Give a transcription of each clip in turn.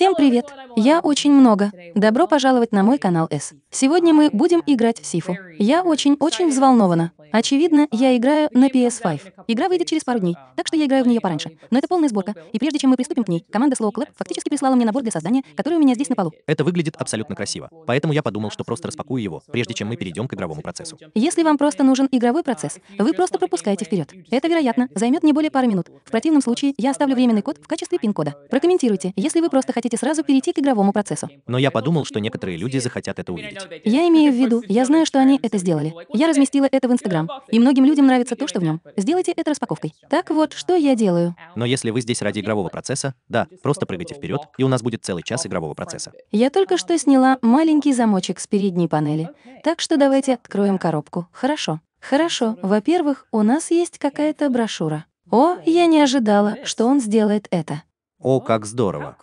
Всем привет! Я очень много. Добро пожаловать на мой канал С. Сегодня мы будем играть в Сифу. Я очень-очень взволнована. Очевидно, я играю на PS5. Игра выйдет через пару дней, так что я играю в нее пораньше. Но это полная сборка, и прежде чем мы приступим к ней, команда Slow Club фактически прислала мне набор для создания, который у меня здесь на полу. Это выглядит абсолютно красиво, поэтому я подумал, что просто распакую его, прежде чем мы перейдем к игровому процессу. Если вам просто нужен игровой процесс, вы просто пропускаете вперед. Это, вероятно, займет не более пары минут. В противном случае я оставлю временный код в качестве пин-кода. Прокомментируйте, если вы просто хотите хотите сразу перейти к игровому процессу. Но я подумал, что некоторые люди захотят это увидеть. Я имею в виду, я знаю, что они это сделали. Я разместила это в Инстаграм. И многим людям нравится то, что в нем. Сделайте это распаковкой. Так вот, что я делаю. Но если вы здесь ради игрового процесса, да, просто прыгайте вперед, и у нас будет целый час игрового процесса. Я только что сняла маленький замочек с передней панели. Так что давайте откроем коробку. Хорошо. Хорошо. Во-первых, у нас есть какая-то брошюра. О, я не ожидала, что он сделает это. О, как здорово.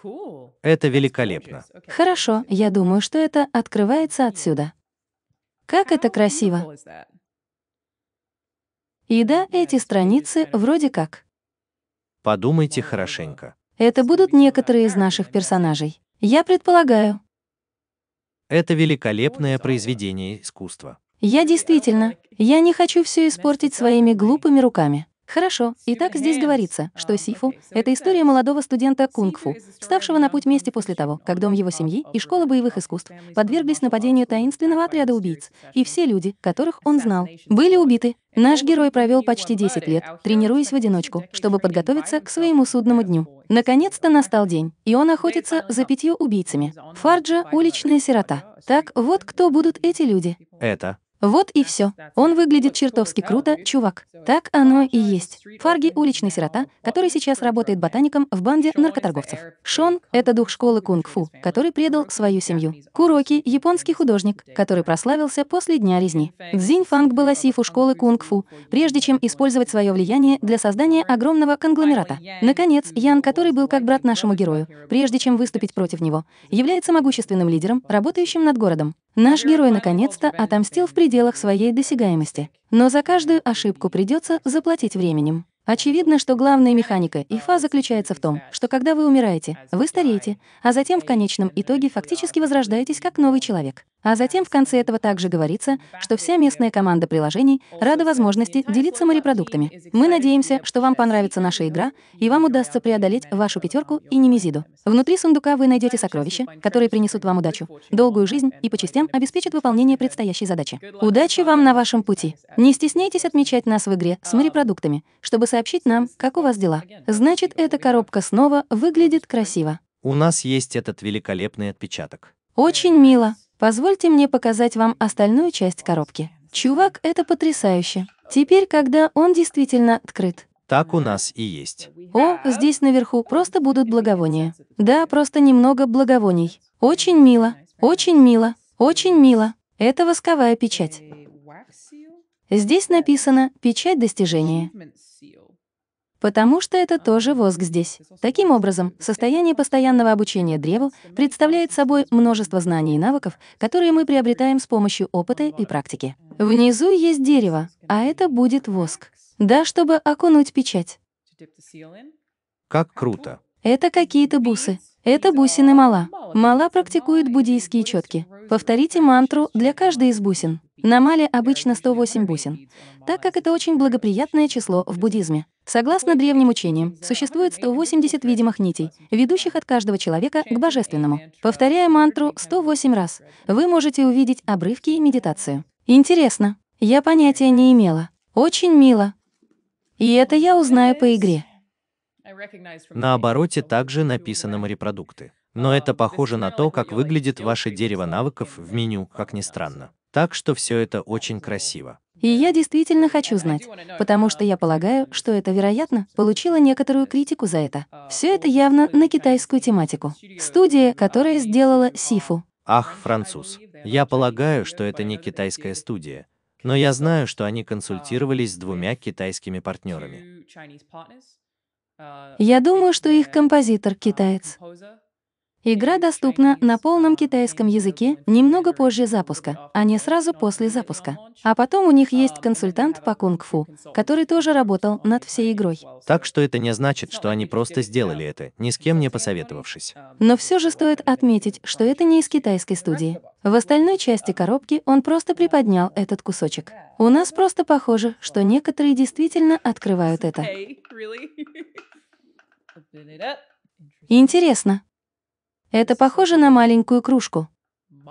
Это великолепно. Хорошо, я думаю, что это открывается отсюда. Как это красиво. И да, эти страницы вроде как. Подумайте хорошенько. Это будут некоторые из наших персонажей. Я предполагаю. Это великолепное произведение искусства. Я действительно, я не хочу все испортить своими глупыми руками. Хорошо. Итак, здесь говорится, что Сифу — это история молодого студента кунг-фу, ставшего на путь вместе после того, как дом его семьи и школа боевых искусств подверглись нападению таинственного отряда убийц, и все люди, которых он знал, были убиты. Наш герой провел почти 10 лет, тренируясь в одиночку, чтобы подготовиться к своему судному дню. Наконец-то настал день, и он охотится за пятью убийцами. Фарджа — уличная сирота. Так вот кто будут эти люди. Это вот и все. Он выглядит чертовски круто, чувак. Так оно и есть. Фарги — уличный сирота, который сейчас работает ботаником в банде наркоторговцев. Шон — это дух школы кунг-фу, который предал свою семью. Куроки — японский художник, который прославился после Дня резни. Цзинь Фанг была сифу школы кунг-фу, прежде чем использовать свое влияние для создания огромного конгломерата. Наконец, Ян, который был как брат нашему герою, прежде чем выступить против него, является могущественным лидером, работающим над городом. Наш герой наконец-то отомстил в пределах своей досягаемости, но за каждую ошибку придется заплатить временем. Очевидно, что главная механика ИФА заключается в том, что когда вы умираете, вы стареете, а затем в конечном итоге фактически возрождаетесь как новый человек. А затем в конце этого также говорится, что вся местная команда приложений рада возможности делиться морепродуктами. Мы надеемся, что вам понравится наша игра, и вам удастся преодолеть вашу пятерку и немезиду. Внутри сундука вы найдете сокровища, которые принесут вам удачу, долгую жизнь и по частям обеспечат выполнение предстоящей задачи. Удачи вам на вашем пути! Не стесняйтесь отмечать нас в игре с морепродуктами, чтобы сообщить нам, как у вас дела. Значит, эта коробка снова выглядит красиво. У нас есть этот великолепный отпечаток. Очень мило. Позвольте мне показать вам остальную часть коробки. Чувак, это потрясающе. Теперь, когда он действительно открыт. Так у нас и есть. О, здесь наверху просто будут благовония. Да, просто немного благовоний. Очень мило, очень мило, очень мило. Это восковая печать. Здесь написано «Печать достижения». Потому что это тоже воск здесь. Таким образом, состояние постоянного обучения древу представляет собой множество знаний и навыков, которые мы приобретаем с помощью опыта и практики. Внизу есть дерево, а это будет воск. Да, чтобы окунуть печать. Как круто. Это какие-то бусы. Это бусины мала. Мала практикует буддийские четки. Повторите мантру для каждой из бусин. На мале обычно 108 бусин, так как это очень благоприятное число в буддизме. Согласно древним учениям, существует 180 видимых нитей, ведущих от каждого человека к божественному. Повторяя мантру 108 раз, вы можете увидеть обрывки и медитацию. Интересно, я понятия не имела. Очень мило. И это я узнаю по игре. На обороте также написаны морепродукты. Но это похоже на то, как выглядит ваше дерево навыков в меню, как ни странно. Так что все это очень красиво. И я действительно хочу знать, потому что я полагаю, что это, вероятно, получило некоторую критику за это. Все это явно на китайскую тематику. Студия, которая сделала Сифу. Ах, француз. Я полагаю, что это не китайская студия. Но я знаю, что они консультировались с двумя китайскими партнерами. Я думаю, что их композитор китаец. Игра доступна на полном китайском языке немного позже запуска, а не сразу после запуска. А потом у них есть консультант по кунг-фу, который тоже работал над всей игрой. Так что это не значит, что они просто сделали это, ни с кем не посоветовавшись. Но все же стоит отметить, что это не из китайской студии. В остальной части коробки он просто приподнял этот кусочек. У нас просто похоже, что некоторые действительно открывают это. Интересно, это похоже на маленькую кружку.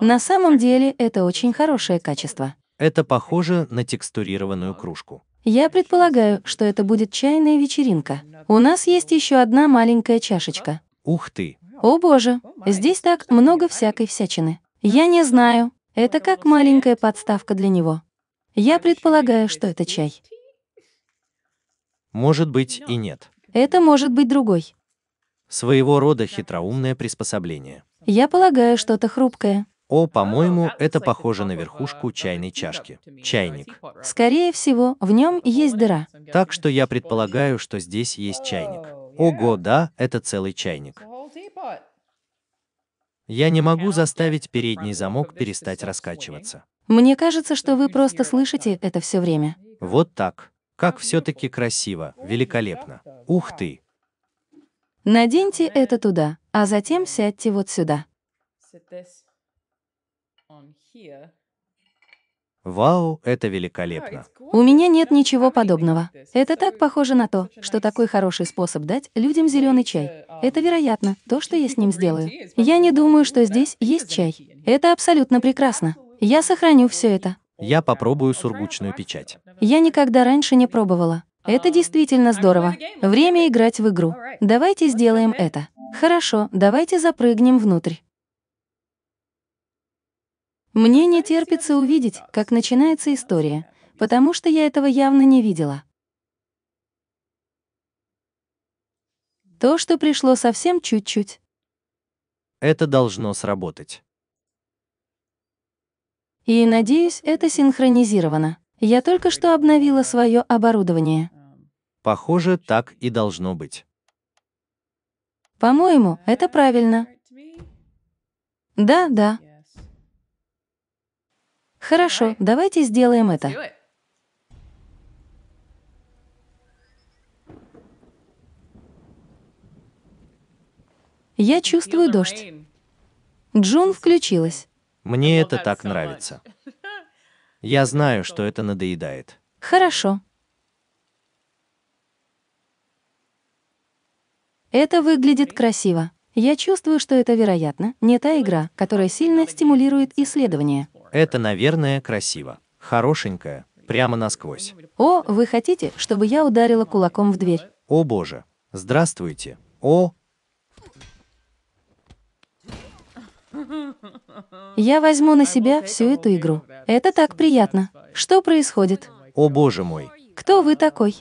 На самом деле это очень хорошее качество. Это похоже на текстурированную кружку. Я предполагаю, что это будет чайная вечеринка. У нас есть еще одна маленькая чашечка. Ух ты! О боже, здесь так много всякой всячины. Я не знаю. Это как маленькая подставка для него. Я предполагаю, что это чай. Может быть и нет. Это может быть другой. Своего рода хитроумное приспособление. Я полагаю, что-то хрупкое. О, по-моему, это похоже на верхушку чайной чашки. Чайник. Скорее всего, в нем есть дыра. Так что я предполагаю, что здесь есть чайник. Ого, да, это целый чайник. Я не могу заставить передний замок перестать раскачиваться. Мне кажется, что вы просто слышите это все время. Вот так. Как все-таки красиво, великолепно. Ух ты, Наденьте это туда, а затем сядьте вот сюда. Вау, это великолепно. У меня нет ничего подобного. Это так похоже на то, что такой хороший способ дать людям зеленый чай. Uh, это, вероятно, то, что я с ним сделаю. Я не думаю, что здесь есть чай. Это абсолютно прекрасно. Я сохраню все это. Я попробую сургучную печать. Я никогда раньше не пробовала. Это действительно здорово. Время играть в игру. Давайте сделаем это. Хорошо, давайте запрыгнем внутрь. Мне не терпится увидеть, как начинается история, потому что я этого явно не видела. То, что пришло совсем чуть-чуть. Это должно сработать. И надеюсь, это синхронизировано. Я только что обновила свое оборудование. Похоже, так и должно быть. По-моему, это правильно. Да, да. Хорошо, давайте сделаем это. Я чувствую дождь. Джун включилась. Мне это так нравится. Я знаю, что это надоедает. Хорошо. Это выглядит красиво. Я чувствую, что это, вероятно, не та игра, которая сильно стимулирует исследование. Это, наверное, красиво. Хорошенькая. Прямо насквозь. О, вы хотите, чтобы я ударила кулаком в дверь? О боже. Здравствуйте. О. Я возьму на себя всю эту игру. Это так приятно. Что происходит? О боже мой. Кто вы такой?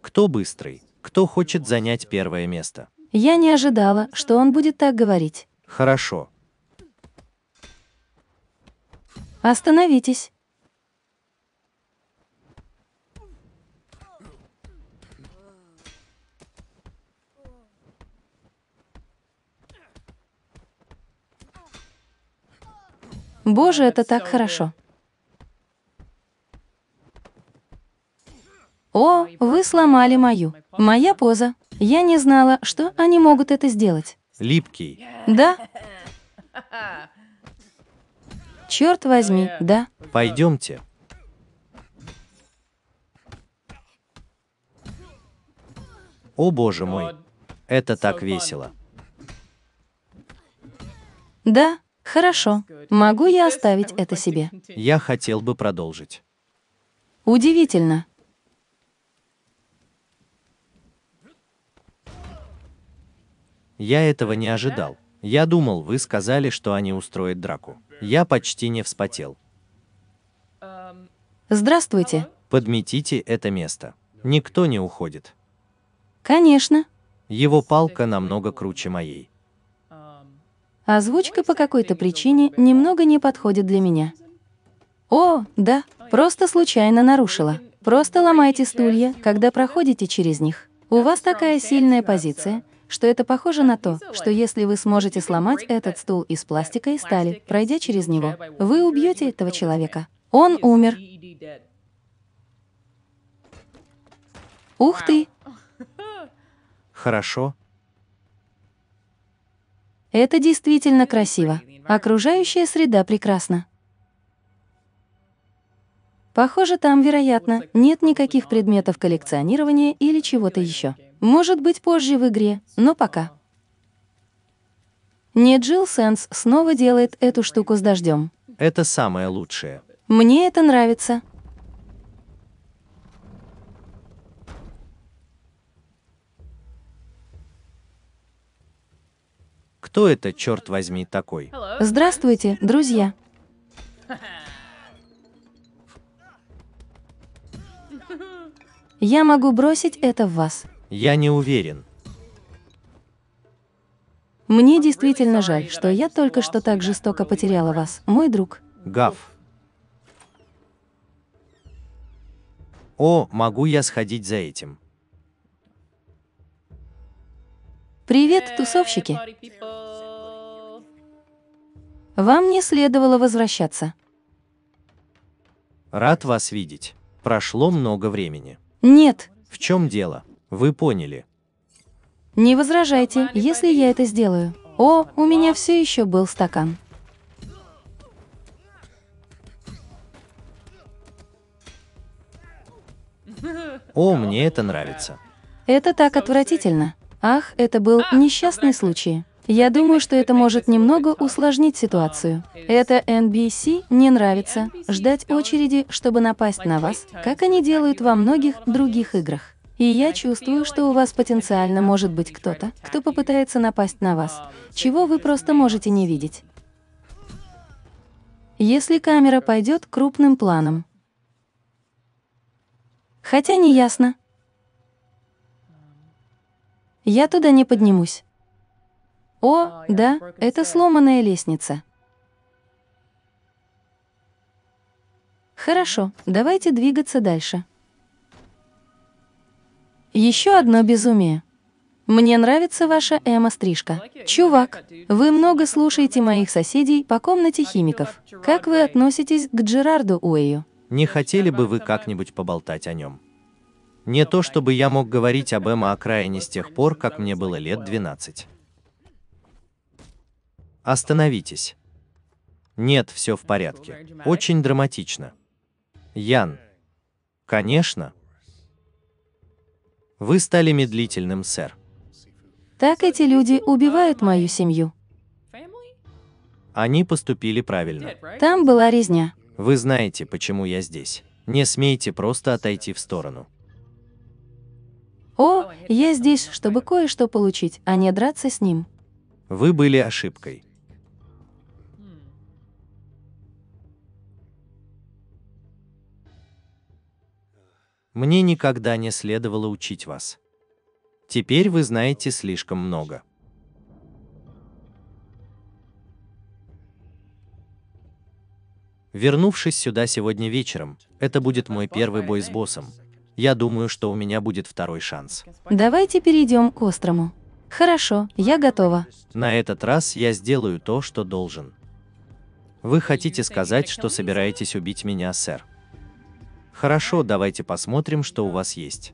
Кто быстрый? кто хочет занять первое место. Я не ожидала, что он будет так говорить. Хорошо. Остановитесь. Боже, это так хорошо. О, вы сломали мою. Моя поза. Я не знала, что они могут это сделать. Липкий. Да. Черт возьми, да. Пойдемте. О боже мой, это так весело. Да, хорошо. Могу я оставить это себе? Я хотел бы продолжить. Удивительно. Я этого не ожидал. Я думал, вы сказали, что они устроят драку. Я почти не вспотел. Здравствуйте. Подметите это место. Никто не уходит. Конечно. Его палка намного круче моей. Озвучка по какой-то причине немного не подходит для меня. О, да, просто случайно нарушила. Просто ломайте стулья, когда проходите через них. У вас такая сильная позиция, что это похоже на то, что если вы сможете сломать этот стул из пластика и стали, пройдя через него, вы убьете этого человека. Он умер. Ух ты! Хорошо. Это действительно красиво. Окружающая среда прекрасна. Похоже, там, вероятно, нет никаких предметов коллекционирования или чего-то еще. Может быть, позже в игре, но пока. Не Джилл Сенс снова делает эту штуку с дождем. Это самое лучшее. Мне это нравится. Кто это, черт возьми, такой? Здравствуйте, друзья. Я могу бросить это в вас. Я не уверен. Мне действительно жаль, что я только что так жестоко потеряла вас, мой друг. Гав. О, могу я сходить за этим? Привет, тусовщики. Вам не следовало возвращаться. Рад вас видеть. Прошло много времени. Нет. В чем дело? Вы поняли. Не возражайте, если я это сделаю. О, у меня все еще был стакан. О, мне это нравится. Это так отвратительно. Ах, это был несчастный случай. Я думаю, что это может немного усложнить ситуацию. Это NBC не нравится. Ждать очереди, чтобы напасть на вас, как они делают во многих других играх. И я чувствую, что у вас потенциально может быть кто-то, кто попытается напасть на вас, чего вы просто можете не видеть. Если камера пойдет крупным планом. Хотя не ясно. Я туда не поднимусь. О, да, это сломанная лестница. Хорошо, давайте двигаться дальше. Еще одно безумие. Мне нравится ваша эмо-стрижка. Чувак, вы много слушаете моих соседей по комнате химиков. Как вы относитесь к Джерарду Уэю? Не хотели бы вы как-нибудь поболтать о нем? Не то чтобы я мог говорить об Эмма окраине с тех пор, как мне было лет 12. Остановитесь. Нет, все в порядке. Очень драматично. Ян. Конечно, вы стали медлительным, сэр. Так эти люди убивают мою семью. Они поступили правильно. Там была резня. Вы знаете, почему я здесь. Не смейте просто отойти в сторону. О, я здесь, чтобы кое-что получить, а не драться с ним. Вы были ошибкой. Мне никогда не следовало учить вас. Теперь вы знаете слишком много. Вернувшись сюда сегодня вечером, это будет мой первый бой с боссом. Я думаю, что у меня будет второй шанс. Давайте перейдем к острому. Хорошо, я готова. На этот раз я сделаю то, что должен. Вы хотите сказать, что собираетесь убить меня, сэр? Хорошо, давайте посмотрим, что у вас есть.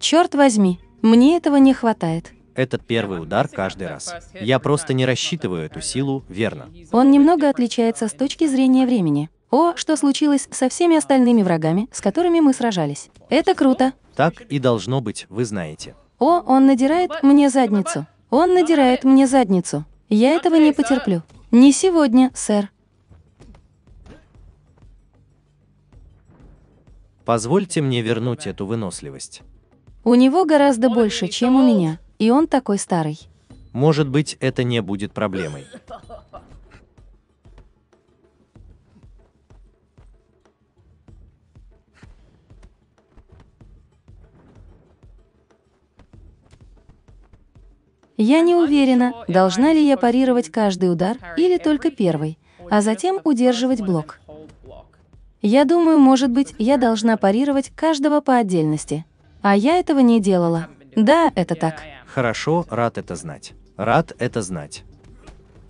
Черт возьми, мне этого не хватает. Этот первый удар каждый раз. Я просто не рассчитываю эту силу, верно? Он немного отличается с точки зрения времени. О, что случилось со всеми остальными врагами, с которыми мы сражались. Это круто. Так и должно быть, вы знаете. О, он надирает мне задницу. Он надирает мне задницу. Я ну, этого не потерплю. Не сегодня, сэр. Позвольте мне вернуть эту выносливость. У него гораздо больше, чем у меня, и он такой старый. Может быть, это не будет проблемой. Я не уверена, должна ли я парировать каждый удар или только первый, а затем удерживать блок. Я думаю, может быть, я должна парировать каждого по отдельности. А я этого не делала. Да, это так. Хорошо, рад это знать. Рад это знать.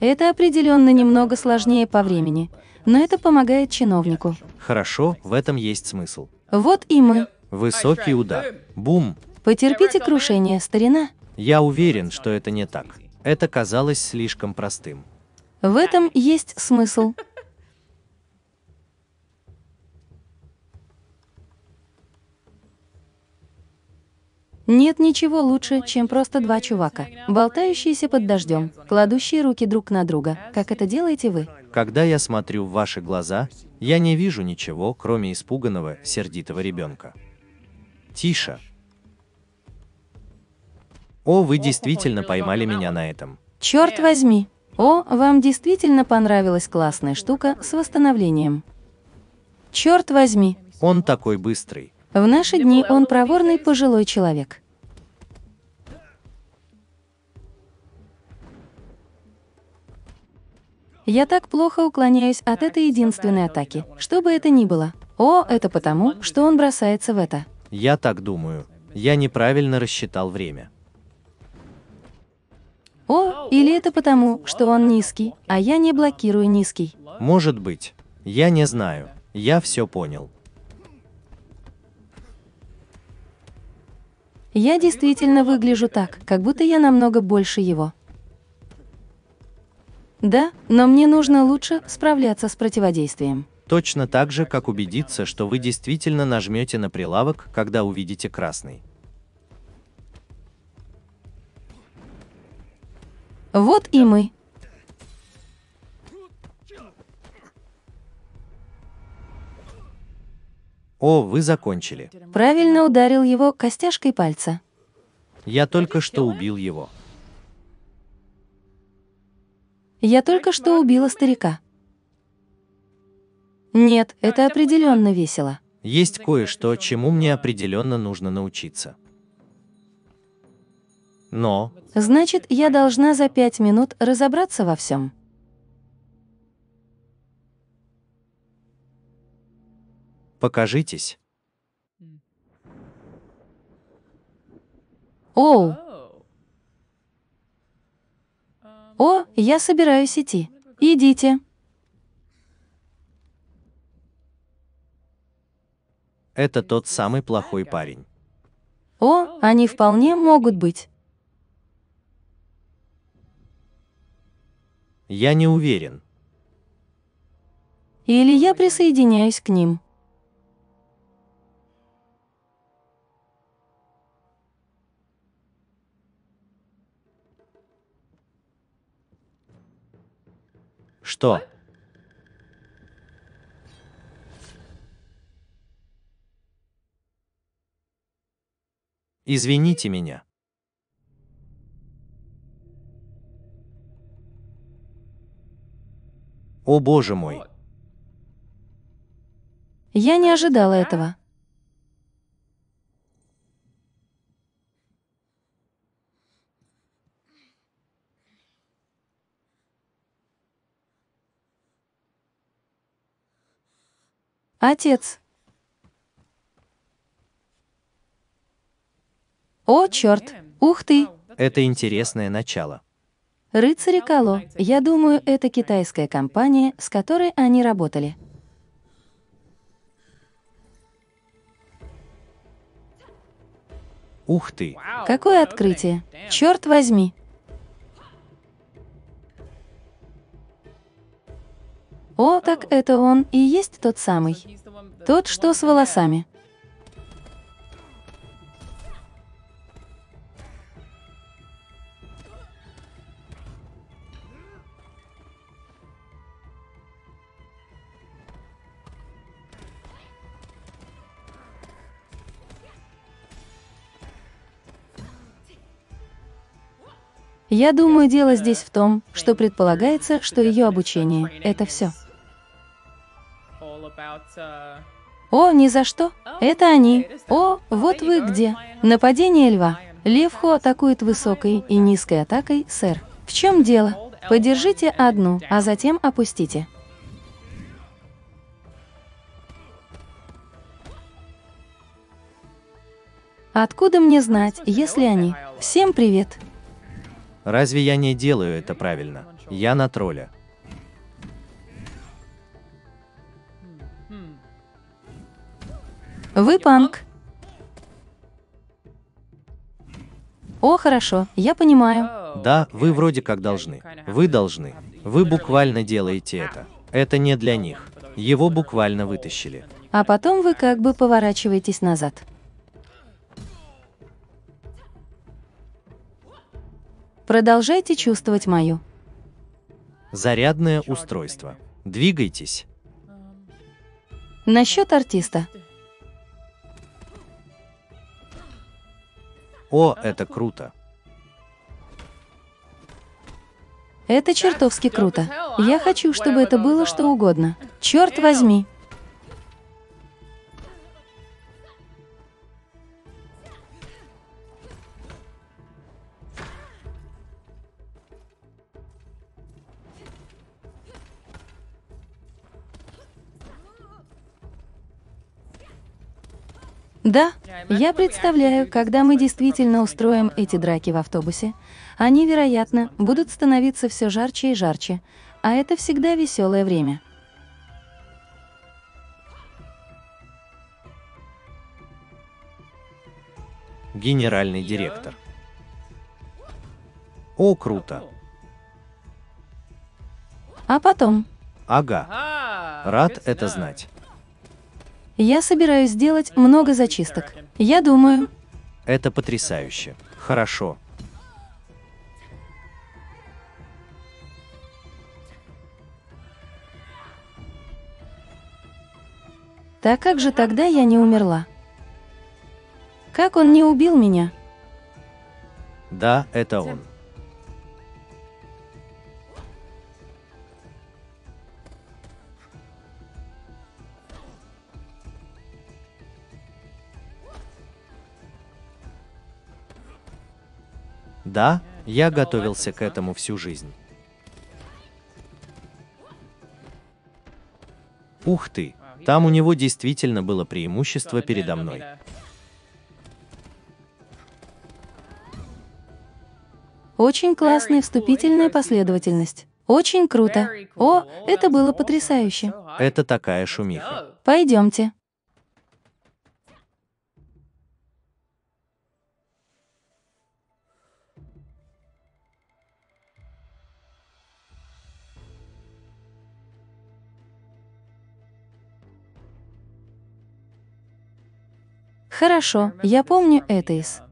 Это определенно немного сложнее по времени, но это помогает чиновнику. Хорошо, в этом есть смысл. Вот и мы. Высокий удар. Бум. Потерпите крушение, старина. Я уверен, что это не так. Это казалось слишком простым. В этом есть смысл. Нет ничего лучше, чем просто два чувака, болтающиеся под дождем, кладущие руки друг на друга, как это делаете вы. Когда я смотрю в ваши глаза, я не вижу ничего, кроме испуганного, сердитого ребенка. Тише, о, вы действительно поймали меня на этом. Черт возьми. О, вам действительно понравилась классная штука с восстановлением. Черт возьми. Он такой быстрый. В наши дни он проворный пожилой человек. Я так плохо уклоняюсь от этой единственной атаки, что бы это ни было. О, это потому, что он бросается в это. Я так думаю. Я неправильно рассчитал время. О, или это потому, что он низкий, а я не блокирую низкий. Может быть. Я не знаю. Я все понял. Я действительно выгляжу так, как будто я намного больше его. Да, но мне нужно лучше справляться с противодействием. Точно так же, как убедиться, что вы действительно нажмете на прилавок, когда увидите красный. Вот и мы. О, вы закончили. Правильно ударил его костяшкой пальца. Я только что убил его. Я только что убила старика. Нет, это определенно весело. Есть кое-что, чему мне определенно нужно научиться. Но... Значит, я должна за пять минут разобраться во всем. Покажитесь. Оу. О, я собираюсь идти. Идите. Это тот самый плохой парень. О, они вполне могут быть. Я не уверен. Или я присоединяюсь к ним. Что? Извините меня. О боже мой. Я не ожидала этого. Отец. О, черт. Ух ты. Это интересное начало. Рыцари Кало. Я думаю, это китайская компания, с которой они работали. Ух ты! Какое открытие! Черт возьми! О, так это он и есть тот самый. Тот, что с волосами. Я думаю, дело здесь в том, что предполагается, что ее обучение — это все. О, ни за что. Это они. О, вот вы где. Нападение льва. Левху атакует высокой и низкой атакой, сэр. В чем дело? Подержите одну, а затем опустите. Откуда мне знать, если они? Всем привет! Разве я не делаю это правильно? Я на тролля. Вы панк. О, хорошо, я понимаю. Да, вы вроде как должны. Вы должны. Вы буквально делаете это. Это не для них. Его буквально вытащили. А потом вы как бы поворачиваетесь назад. Продолжайте чувствовать мою. Зарядное устройство. Двигайтесь. Насчет артиста. О, это круто. Это чертовски круто. Я хочу, чтобы это было что угодно. Черт возьми. Да, я представляю, когда мы действительно устроим эти драки в автобусе, они, вероятно, будут становиться все жарче и жарче, а это всегда веселое время. Генеральный директор. О, круто. А потом? Ага. Рад это знать. Я собираюсь сделать много зачисток. Я думаю... Это потрясающе. Хорошо. Так как же тогда я не умерла? Как он не убил меня? Да, это он. Да, я готовился к этому всю жизнь. Ух ты, там у него действительно было преимущество передо мной. Очень классная вступительная последовательность. Очень круто. О, это было потрясающе. Это такая шумиха. Пойдемте. Хорошо, я помню это из.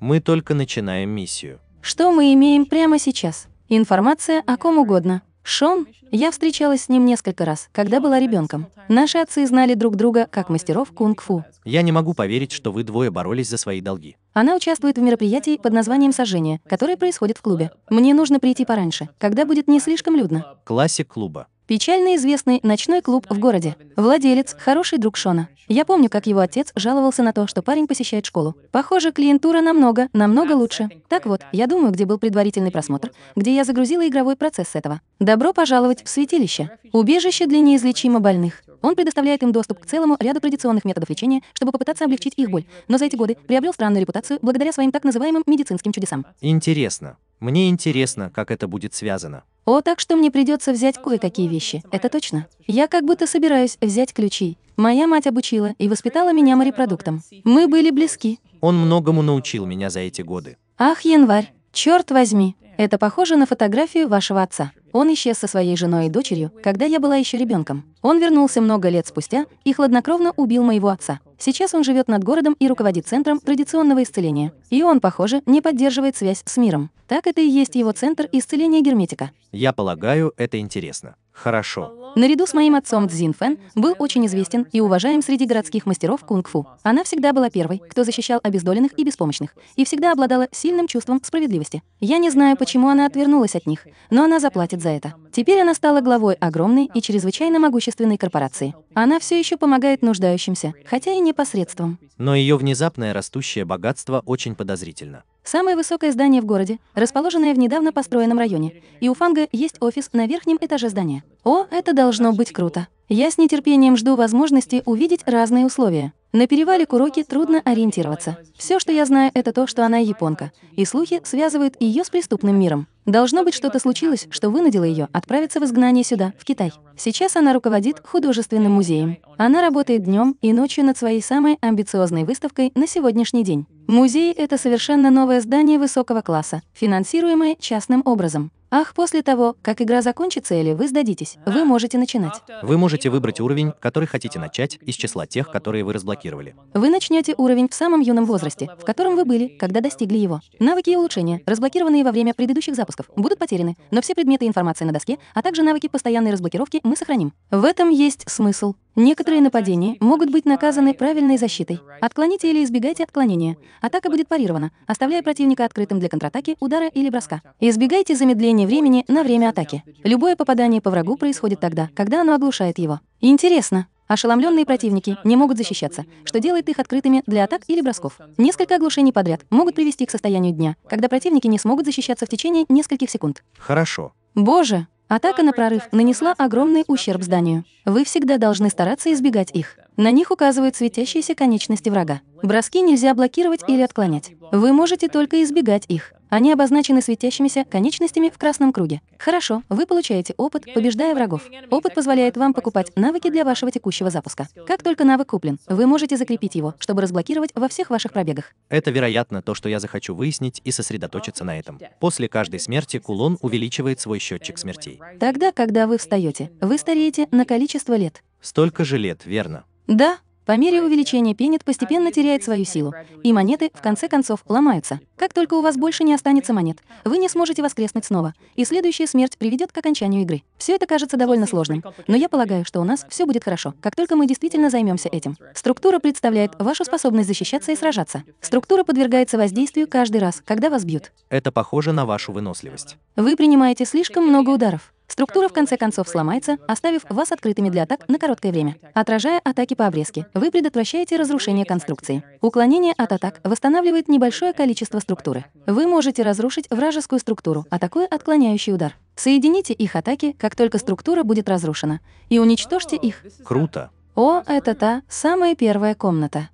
Мы только начинаем миссию. Что мы имеем прямо сейчас? Информация о ком угодно. Шон, я встречалась с ним несколько раз, когда была ребенком. Наши отцы знали друг друга как мастеров кунг-фу. Я не могу поверить, что вы двое боролись за свои долги. Она участвует в мероприятии под названием «Сожжение», которое происходит в клубе. Мне нужно прийти пораньше, когда будет не слишком людно. Классик клуба. Печально известный ночной клуб в городе. Владелец – хороший друг Шона. Я помню, как его отец жаловался на то, что парень посещает школу. Похоже, клиентура намного, намного лучше. Так вот, я думаю, где был предварительный просмотр, где я загрузила игровой процесс с этого. Добро пожаловать в святилище. Убежище для неизлечимо больных. Он предоставляет им доступ к целому ряду традиционных методов лечения, чтобы попытаться облегчить их боль, но за эти годы приобрел странную репутацию благодаря своим так называемым медицинским чудесам. Интересно. Мне интересно, как это будет связано. О, так что мне придется взять кое-какие вещи, это точно. Я как будто собираюсь взять ключи. Моя мать обучила и воспитала меня морепродуктом. Мы были близки. Он многому научил меня за эти годы. Ах, январь, черт возьми, это похоже на фотографию вашего отца. Он исчез со своей женой и дочерью, когда я была еще ребенком. Он вернулся много лет спустя и хладнокровно убил моего отца. Сейчас он живет над городом и руководит центром традиционного исцеления. И он, похоже, не поддерживает связь с миром. Так это и есть его центр исцеления герметика. Я полагаю, это интересно. Хорошо. Наряду с моим отцом Цзин Фэн был очень известен и уважаем среди городских мастеров кунг-фу. Она всегда была первой, кто защищал обездоленных и беспомощных, и всегда обладала сильным чувством справедливости. Я не знаю, почему она отвернулась от них, но она заплатит за это. Теперь она стала главой огромной и чрезвычайно могущественной корпорации. Она все еще помогает нуждающимся, хотя и непосредством. Но ее внезапное растущее богатство очень подозрительно. Самое высокое здание в городе, расположенное в недавно построенном районе, и у Фанга есть офис на верхнем этаже здания. О, это должно быть круто. Я с нетерпением жду возможности увидеть разные условия. На перевале Куроки трудно ориентироваться. Все, что я знаю, это то, что она японка, и слухи связывают ее с преступным миром. Должно быть, что-то случилось, что вынудило ее отправиться в изгнание сюда, в Китай. Сейчас она руководит художественным музеем. Она работает днем и ночью над своей самой амбициозной выставкой на сегодняшний день. Музей — это совершенно новое здание высокого класса, финансируемое частным образом. Ах, после того, как игра закончится или вы сдадитесь, вы можете начинать. Вы можете выбрать уровень, который хотите начать, из числа тех, которые вы разблокировали. Вы начнете уровень в самом юном возрасте, в котором вы были, когда достигли его. Навыки и улучшения, разблокированные во время предыдущих запусков, будут потеряны, но все предметы и информации на доске, а также навыки постоянной разблокировки мы сохраним. В этом есть смысл. Некоторые нападения могут быть наказаны правильной защитой. Отклоните или избегайте отклонения. Атака будет парирована, оставляя противника открытым для контратаки, удара или броска. Избегайте замедления времени на время атаки. Любое попадание по врагу происходит тогда, когда оно оглушает его. Интересно, Ошеломленные противники не могут защищаться, что делает их открытыми для атак или бросков. Несколько оглушений подряд могут привести к состоянию дня, когда противники не смогут защищаться в течение нескольких секунд. Хорошо. Боже, Атака на прорыв нанесла огромный ущерб зданию. Вы всегда должны стараться избегать их. На них указывают светящиеся конечности врага. Броски нельзя блокировать или отклонять. Вы можете только избегать их. Они обозначены светящимися конечностями в красном круге. Хорошо, вы получаете опыт, побеждая врагов. Опыт позволяет вам покупать навыки для вашего текущего запуска. Как только навык куплен, вы можете закрепить его, чтобы разблокировать во всех ваших пробегах. Это, вероятно, то, что я захочу выяснить и сосредоточиться на этом. После каждой смерти кулон увеличивает свой счетчик смертей. Тогда, когда вы встаете, вы стареете на количество лет. Столько же лет, верно? Да, по мере увеличения пенит постепенно теряет свою силу, и монеты, в конце концов, ломаются. Как только у вас больше не останется монет, вы не сможете воскреснуть снова, и следующая смерть приведет к окончанию игры. Все это кажется довольно сложным, но я полагаю, что у нас все будет хорошо, как только мы действительно займемся этим. Структура представляет вашу способность защищаться и сражаться. Структура подвергается воздействию каждый раз, когда вас бьют. Это похоже на вашу выносливость. Вы принимаете слишком много ударов. Структура в конце концов сломается, оставив вас открытыми для атак на короткое время. Отражая атаки по обрезке, вы предотвращаете разрушение конструкции. Уклонение от атак восстанавливает небольшое количество структуры. Вы можете разрушить вражескую структуру, атакуя отклоняющий удар. Соедините их атаки, как только структура будет разрушена, и уничтожьте их. Круто. О, это та самая первая комната.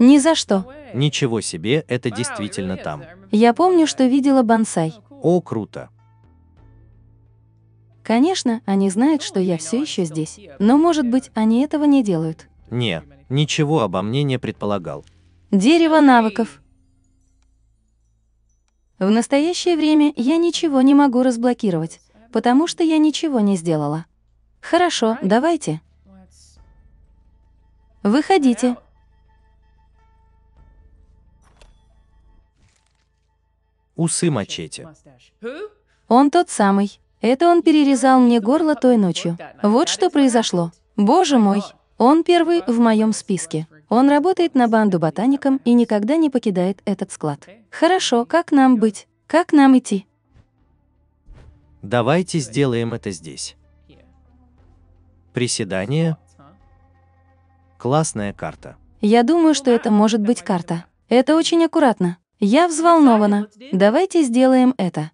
Ни за что. Ничего себе, это действительно там. Я помню, что видела бонсай. О, круто. Конечно, они знают, что я все еще здесь, но, может быть, они этого не делают. Не, ничего обо мне не предполагал. Дерево навыков. В настоящее время я ничего не могу разблокировать, потому что я ничего не сделала. Хорошо, давайте. Выходите. Усы мачете. Он тот самый. Это он перерезал мне горло той ночью. Вот что произошло. Боже мой, он первый в моем списке. Он работает на банду ботаником и никогда не покидает этот склад. Хорошо, как нам быть? Как нам идти? Давайте сделаем это здесь. Приседание. Классная карта. Я думаю, что это может быть карта. Это очень аккуратно. Я взволнована. Давайте сделаем это.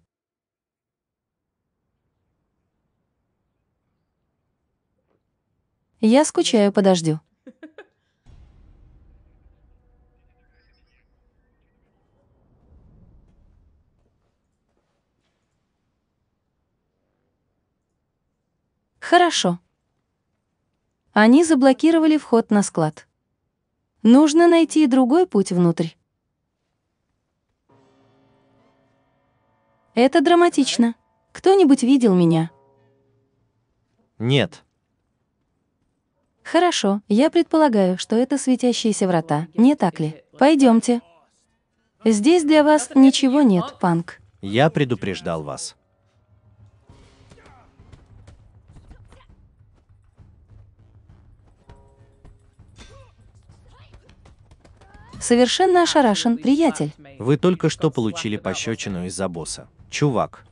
Я скучаю по Хорошо. Они заблокировали вход на склад. Нужно найти другой путь внутрь. Это драматично. Кто-нибудь видел меня? Нет. Хорошо, я предполагаю, что это светящиеся врата, не так ли? Пойдемте. Здесь для вас ничего нет, Панк. Я предупреждал вас. Совершенно ошарашен, приятель. Вы только что получили пощечину из-за босса. Чувак.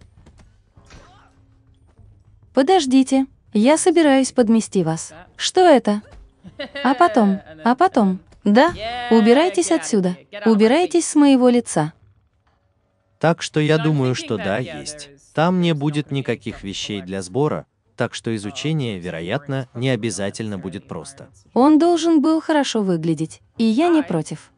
Подождите, я собираюсь подмести вас. Что это? А потом, а потом. Да, убирайтесь отсюда. Убирайтесь с моего лица. Так что я думаю, что да, есть. Там не будет никаких вещей для сбора, так что изучение, вероятно, не обязательно будет просто. Он должен был хорошо выглядеть, и я не против.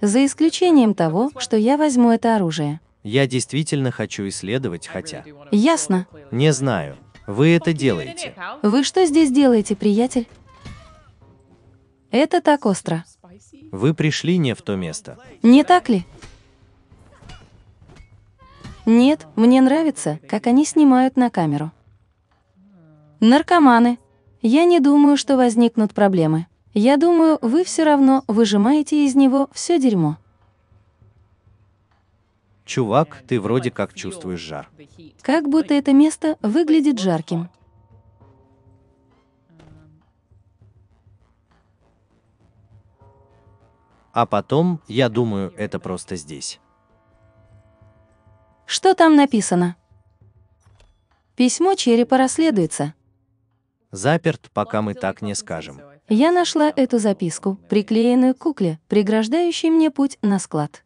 За исключением того, что я возьму это оружие. Я действительно хочу исследовать, хотя... Ясно. Не знаю. Вы это делаете. Вы что здесь делаете, приятель? Это так остро. Вы пришли не в то место. Не так ли? Нет, мне нравится, как они снимают на камеру. Наркоманы. Я не думаю, что возникнут проблемы. Я думаю, вы все равно выжимаете из него все дерьмо чувак, ты вроде как чувствуешь жар. Как будто это место выглядит жарким. А потом, я думаю, это просто здесь. Что там написано? Письмо черепа расследуется. Заперт, пока мы так не скажем. Я нашла эту записку, приклеенную к кукле, преграждающей мне путь на склад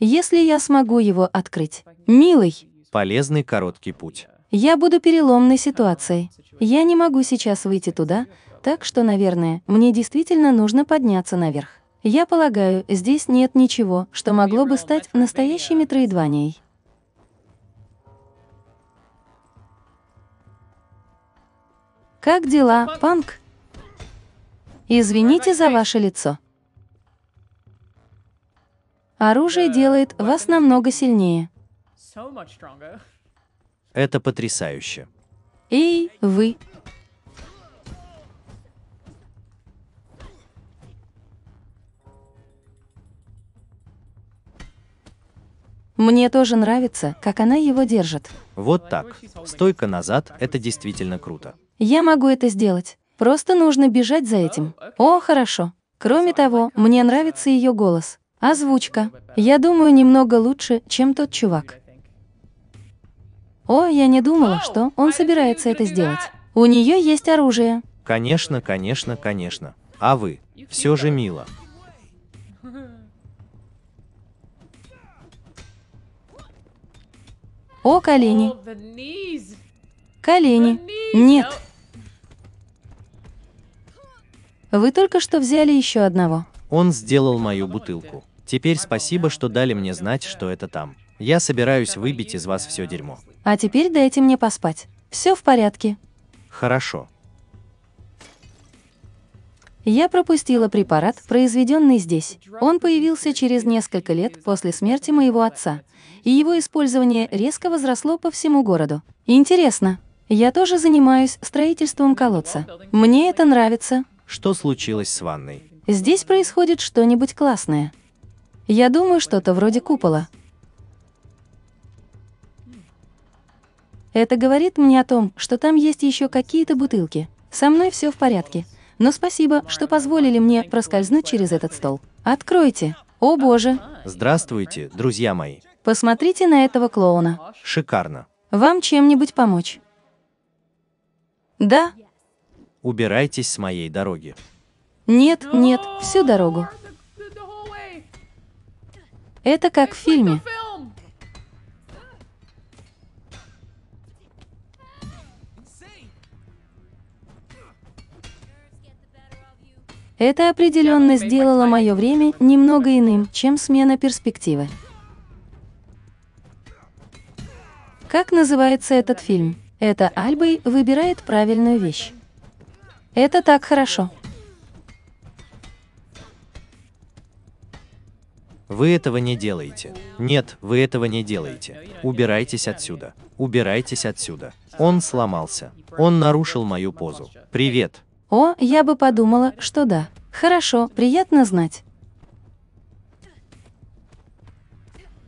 если я смогу его открыть. Милый. Полезный короткий путь. Я буду переломной ситуацией. Я не могу сейчас выйти туда, так что, наверное, мне действительно нужно подняться наверх. Я полагаю, здесь нет ничего, что могло бы стать настоящей метроидванией. Как дела, Панк? Извините за ваше лицо. Оружие делает вас намного сильнее. Это потрясающе. Эй, вы. Мне тоже нравится, как она его держит. Вот так. Стойка назад — это действительно круто. Я могу это сделать. Просто нужно бежать за этим. О, хорошо. Кроме того, мне нравится ее голос. Озвучка. Я думаю немного лучше, чем тот чувак. О, я не думала, что он собирается это сделать. У нее есть оружие. Конечно, конечно, конечно. А вы? Все же мило. О, колени. Колени. Нет. Вы только что взяли еще одного. Он сделал мою бутылку. Теперь спасибо, что дали мне знать, что это там. Я собираюсь выбить из вас все дерьмо. А теперь дайте мне поспать. Все в порядке. Хорошо. Я пропустила препарат, произведенный здесь. Он появился через несколько лет после смерти моего отца, и его использование резко возросло по всему городу. Интересно, я тоже занимаюсь строительством колодца. Мне это нравится. Что случилось с ванной? Здесь происходит что-нибудь классное. Я думаю, что-то вроде купола. Это говорит мне о том, что там есть еще какие-то бутылки. Со мной все в порядке. Но спасибо, что позволили мне проскользнуть через этот стол. Откройте. О боже. Здравствуйте, друзья мои. Посмотрите на этого клоуна. Шикарно. Вам чем-нибудь помочь? Да. Убирайтесь с моей дороги. Нет, нет, всю дорогу. Это как в фильме. Это определенно сделало мое время немного иным, чем смена перспективы. Как называется этот фильм? Это Альбой выбирает правильную вещь. Это так хорошо. Вы этого не делаете. Нет, вы этого не делаете. Убирайтесь отсюда. Убирайтесь отсюда. Он сломался. Он нарушил мою позу. Привет. О, я бы подумала, что да. Хорошо, приятно знать.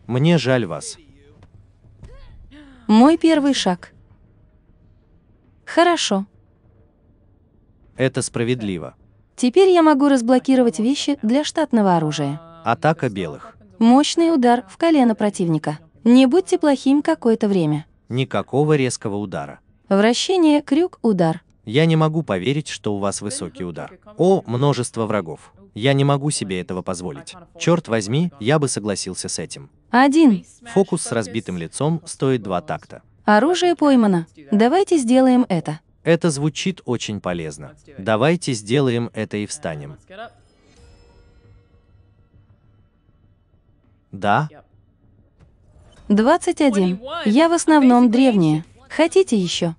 Мне жаль вас. Мой первый шаг. Хорошо. Это справедливо. Теперь я могу разблокировать вещи для штатного оружия. Атака белых. Мощный удар в колено противника. Не будьте плохим какое-то время. Никакого резкого удара. Вращение, крюк, удар. Я не могу поверить, что у вас высокий удар. О, множество врагов. Я не могу себе этого позволить. Черт возьми, я бы согласился с этим. Один. Фокус с разбитым лицом стоит два такта. Оружие поймано. Давайте сделаем это. Это звучит очень полезно. Давайте сделаем это и встанем. Да. 21. Я в основном древняя. Хотите еще?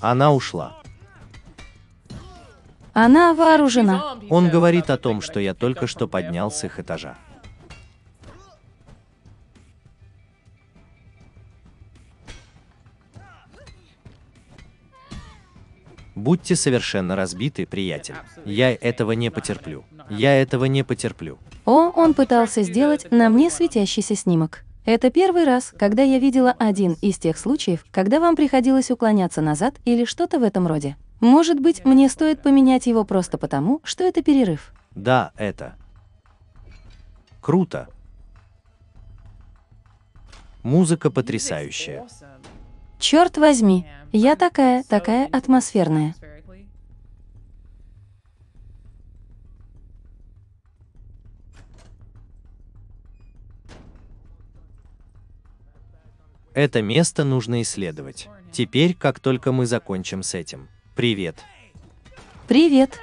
Она ушла. Она вооружена. Он говорит о том, что я только что поднял с их этажа. Будьте совершенно разбиты, приятель. Я этого не потерплю. Я этого не потерплю. О, он пытался сделать на мне светящийся снимок. Это первый раз, когда я видела один из тех случаев, когда вам приходилось уклоняться назад или что-то в этом роде. Может быть, мне стоит поменять его просто потому, что это перерыв. Да, это. Круто. Музыка потрясающая. Черт возьми, я такая, такая атмосферная. Это место нужно исследовать. Теперь, как только мы закончим с этим. Привет. Привет.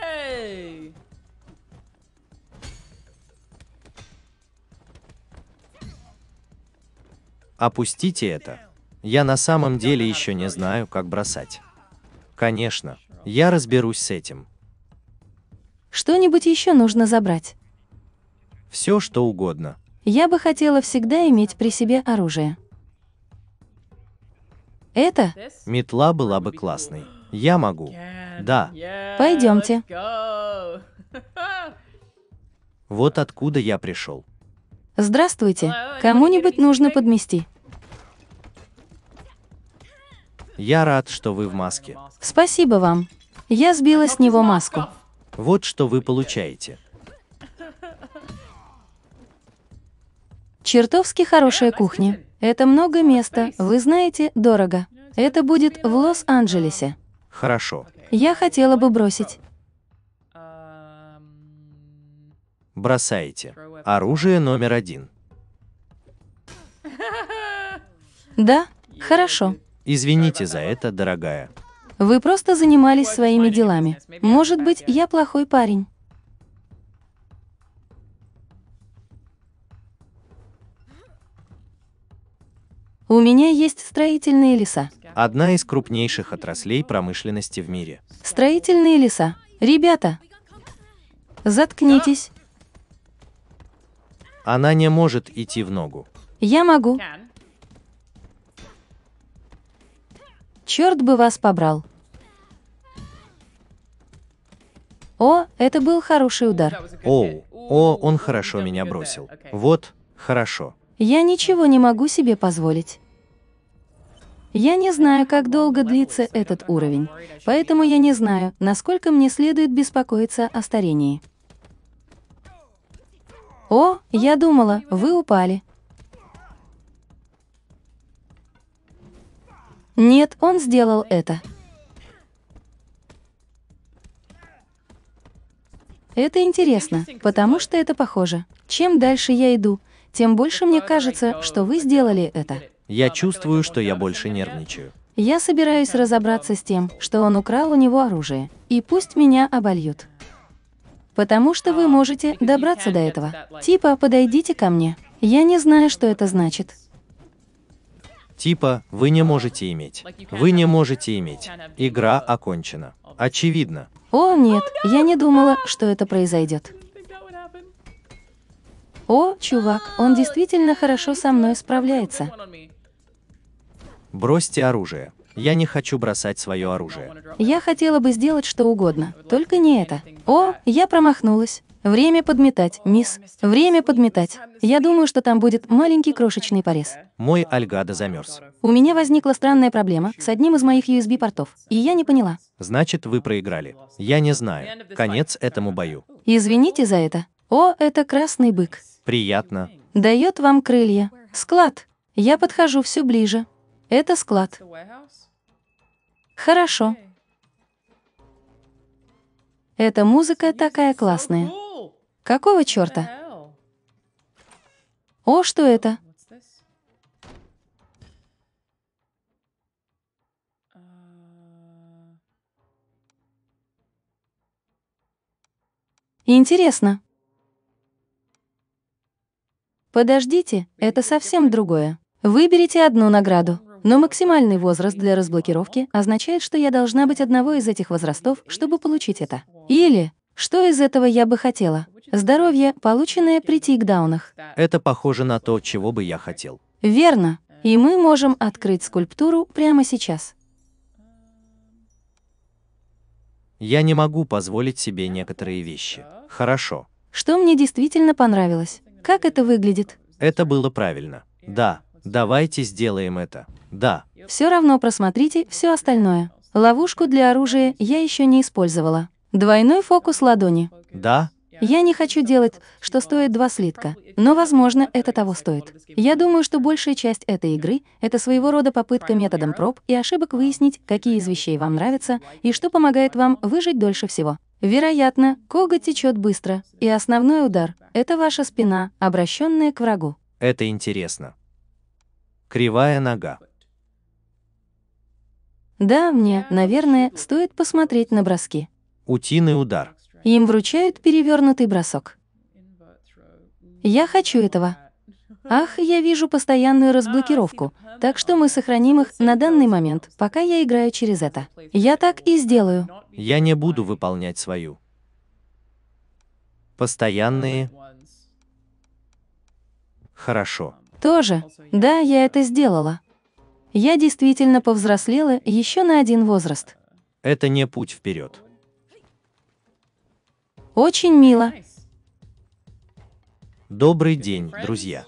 Опустите это. Я на самом деле еще не знаю, как бросать. Конечно, я разберусь с этим. Что-нибудь еще нужно забрать? Все, что угодно. Я бы хотела всегда иметь при себе оружие. Это? Метла была бы классной. Я могу. Да. Пойдемте. Вот откуда я пришел. Здравствуйте. Кому-нибудь нужно подмести. Я рад, что вы в маске. Спасибо вам. Я сбила с него маску. Вот что вы получаете. Чертовски хорошая кухня. Это много места, вы знаете, дорого. Это будет в Лос-Анджелесе. Хорошо. Я хотела бы бросить. Бросаете. Оружие номер один. Да, хорошо. Извините за это, дорогая. Вы просто занимались своими делами. Может быть, я плохой парень. У меня есть строительные леса. Одна из крупнейших отраслей промышленности в мире. Строительные леса. Ребята, заткнитесь. Она не может идти в ногу. Я могу. Черт бы вас побрал. О, это был хороший удар. О, о, он хорошо меня бросил. Вот, хорошо. Я ничего не могу себе позволить. Я не знаю, как долго длится этот уровень, поэтому я не знаю, насколько мне следует беспокоиться о старении. О, я думала, вы упали. Нет, он сделал это. Это интересно, потому что это похоже. Чем дальше я иду, тем больше мне кажется, что вы сделали это. Я чувствую, что я больше нервничаю. Я собираюсь разобраться с тем, что он украл у него оружие, и пусть меня обольют. Потому что вы можете добраться до этого. Типа, подойдите ко мне. Я не знаю, что это значит. Типа, вы не можете иметь. Вы не можете иметь. Игра окончена. Очевидно. О, нет, я не думала, что это произойдет. О, чувак, он действительно хорошо со мной справляется. Бросьте оружие. Я не хочу бросать свое оружие. Я хотела бы сделать что угодно, только не это. О, я промахнулась. Время подметать, мисс. Время подметать. Я думаю, что там будет маленький крошечный порез. Мой Альгада замерз. У меня возникла странная проблема с одним из моих USB-портов, и я не поняла. Значит, вы проиграли. Я не знаю. Конец этому бою. Извините за это. О, это красный бык. Приятно. Дает вам крылья. Склад. Я подхожу все ближе. Это склад. Хорошо. Эта музыка такая классная. Какого черта? О, что это? Интересно. Подождите, это совсем другое. Выберите одну награду. Но максимальный возраст для разблокировки означает, что я должна быть одного из этих возрастов, чтобы получить это. Или, что из этого я бы хотела? Здоровье, полученное при тейкдаунах. Это похоже на то, чего бы я хотел. Верно. И мы можем открыть скульптуру прямо сейчас. Я не могу позволить себе некоторые вещи. Хорошо. Что мне действительно понравилось? Как это выглядит? Это было правильно. Да, давайте сделаем это. Да. Все равно просмотрите все остальное. Ловушку для оружия я еще не использовала. Двойной фокус ладони. Да, я не хочу делать, что стоит два слитка, но, возможно, это того стоит. Я думаю, что большая часть этой игры — это своего рода попытка методом проб и ошибок выяснить, какие из вещей вам нравятся и что помогает вам выжить дольше всего. Вероятно, коготь течет быстро, и основной удар — это ваша спина, обращенная к врагу. Это интересно. Кривая нога. Да, мне, наверное, стоит посмотреть на броски. Утиный удар. Им вручают перевернутый бросок. Я хочу этого. Ах, я вижу постоянную разблокировку, так что мы сохраним их на данный момент, пока я играю через это. Я так и сделаю. Я не буду выполнять свою. Постоянные. Хорошо. Тоже. Да, я это сделала. Я действительно повзрослела еще на один возраст. Это не путь вперед. Очень мило. Добрый день, друзья.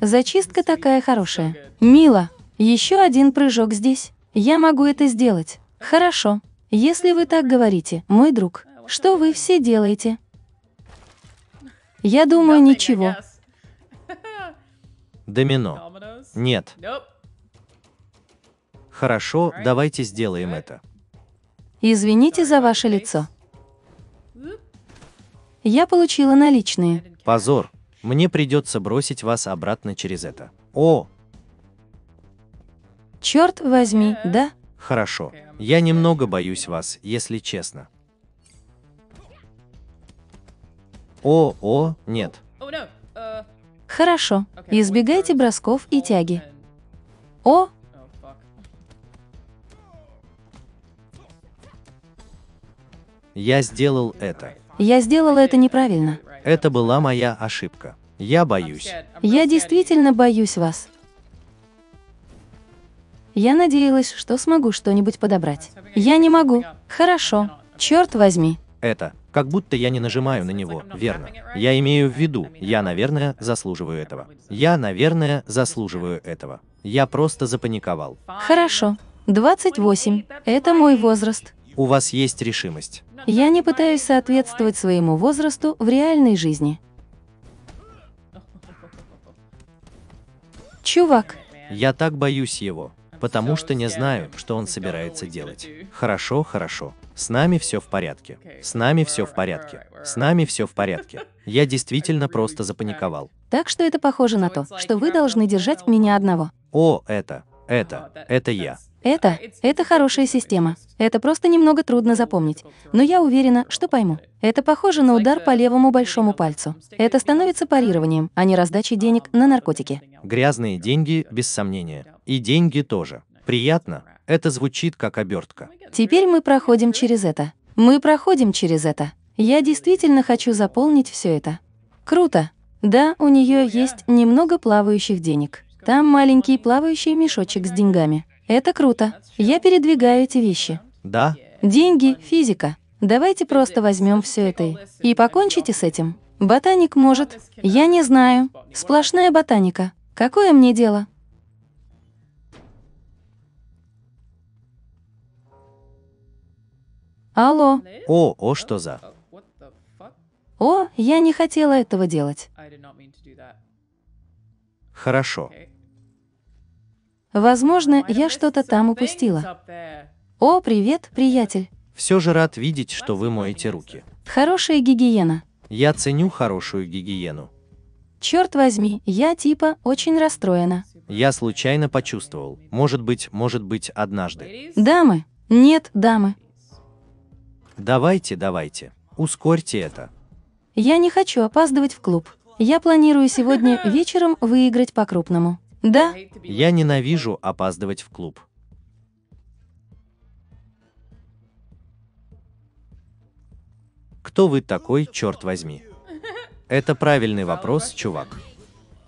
Зачистка такая хорошая. Мило. Еще один прыжок здесь. Я могу это сделать. Хорошо. Если вы так говорите, мой друг, что вы все делаете? Я думаю, ничего. Домино. Нет. Хорошо, давайте сделаем это. Извините за ваше лицо. Я получила наличные. Позор. Мне придется бросить вас обратно через это. О! Черт возьми, да? Хорошо. Я немного боюсь вас, если честно. О, о, нет. Oh, uh, Хорошо. Избегайте uh, бросков и тяги. О! Oh, Я сделал это. Я сделал это неправильно. Это была моя ошибка. Я боюсь. Я действительно боюсь вас. Я надеялась, что смогу что-нибудь подобрать. Я не могу. Хорошо. Черт возьми. Это. Как будто я не нажимаю на него, верно? Я имею в виду, я, наверное, заслуживаю этого. Я, наверное, заслуживаю этого. Я просто запаниковал. Хорошо. 28. Это мой возраст. У вас есть решимость. Я не пытаюсь соответствовать своему возрасту в реальной жизни. Чувак. Я так боюсь его, потому что не знаю, что он собирается делать. Хорошо, хорошо. С нами все в порядке. С нами все в порядке. С нами все в порядке. Я действительно просто запаниковал. Так что это похоже на то, что вы должны держать меня одного. О, это, это, это я. Это, это хорошая система. Это просто немного трудно запомнить. Но я уверена, что пойму. Это похоже на удар по левому большому пальцу. Это становится парированием, а не раздачей денег на наркотики. Грязные деньги, без сомнения. И деньги тоже. Приятно, это звучит как обертка. Теперь мы проходим через это. Мы проходим через это. Я действительно хочу заполнить все это. Круто. Да, у нее есть немного плавающих денег. Там маленький плавающий мешочек с деньгами. Это круто. Я передвигаю эти вещи. Да. Деньги, физика. Давайте просто возьмем все это и, и покончите с этим. Ботаник может. Я не знаю. Сплошная ботаника. Какое мне дело? Алло. О, о, что за? О, я не хотела этого делать. Хорошо. Возможно, я что-то там упустила. О, привет, приятель. Все же рад видеть, что вы моете руки. Хорошая гигиена. Я ценю хорошую гигиену. Черт возьми, я типа очень расстроена. Я случайно почувствовал. Может быть, может быть, однажды. Дамы. Нет, дамы. Давайте, давайте, ускорьте это. Я не хочу опаздывать в клуб. Я планирую сегодня вечером выиграть по-крупному. Да? Я ненавижу опаздывать в клуб. Кто вы такой, черт возьми? Это правильный вопрос, чувак.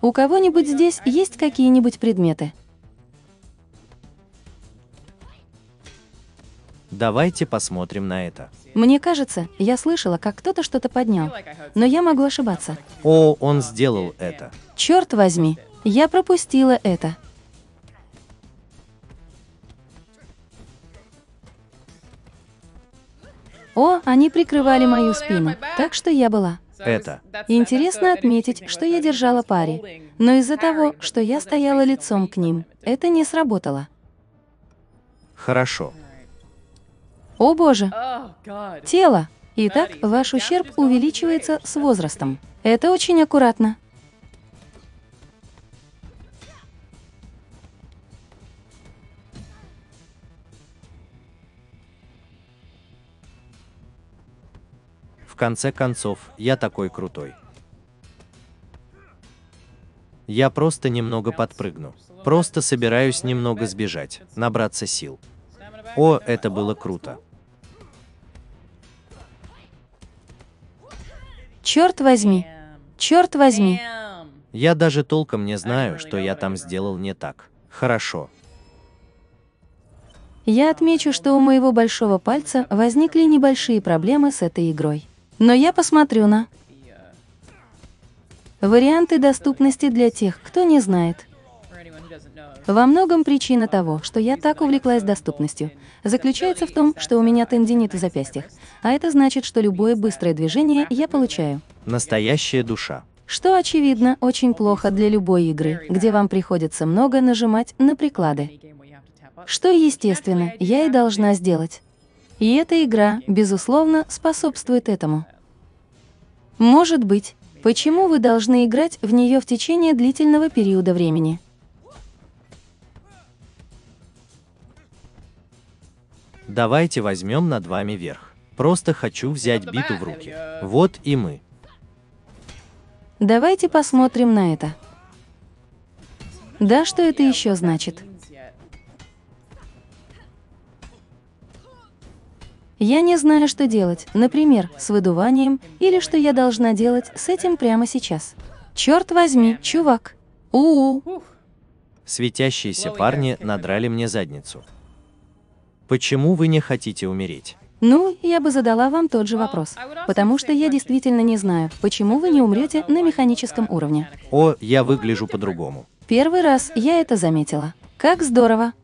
У кого-нибудь здесь есть какие-нибудь предметы? Давайте посмотрим на это. Мне кажется, я слышала, как кто-то что-то поднял. Но я могу ошибаться. О, он сделал это. Черт возьми, я пропустила это. О, они прикрывали мою спину, так что я была. Это. Интересно отметить, что я держала пари, но из-за того, что я стояла лицом к ним, это не сработало. Хорошо. О боже! Тело! Итак, ваш ущерб увеличивается с возрастом. Это очень аккуратно. В конце концов, я такой крутой. Я просто немного подпрыгну. Просто собираюсь немного сбежать, набраться сил. О, это было круто. Черт возьми. Черт возьми. Я даже толком не знаю, что я там сделал не так. Хорошо. Я отмечу, что у моего большого пальца возникли небольшие проблемы с этой игрой. Но я посмотрю на... Варианты доступности для тех, кто не знает. Во многом причина того, что я так увлеклась доступностью, заключается в том, что у меня тендинит в запястьях, а это значит, что любое быстрое движение я получаю. Настоящая душа. Что, очевидно, очень плохо для любой игры, где вам приходится много нажимать на приклады. Что, естественно, я и должна сделать. И эта игра, безусловно, способствует этому. Может быть, почему вы должны играть в нее в течение длительного периода времени? Давайте возьмем над вами верх. Просто хочу взять биту в руки. Вот и мы. Давайте посмотрим на это. Да, что это еще значит? Я не знаю, что делать, например, с выдуванием, или что я должна делать с этим прямо сейчас. Черт возьми, чувак. У-у. Светящиеся парни надрали мне задницу. Почему вы не хотите умереть? Ну, я бы задала вам тот же вопрос, потому что я действительно не знаю, почему вы не умрете на механическом уровне. О, я выгляжу по-другому. Первый раз я это заметила. Как здорово.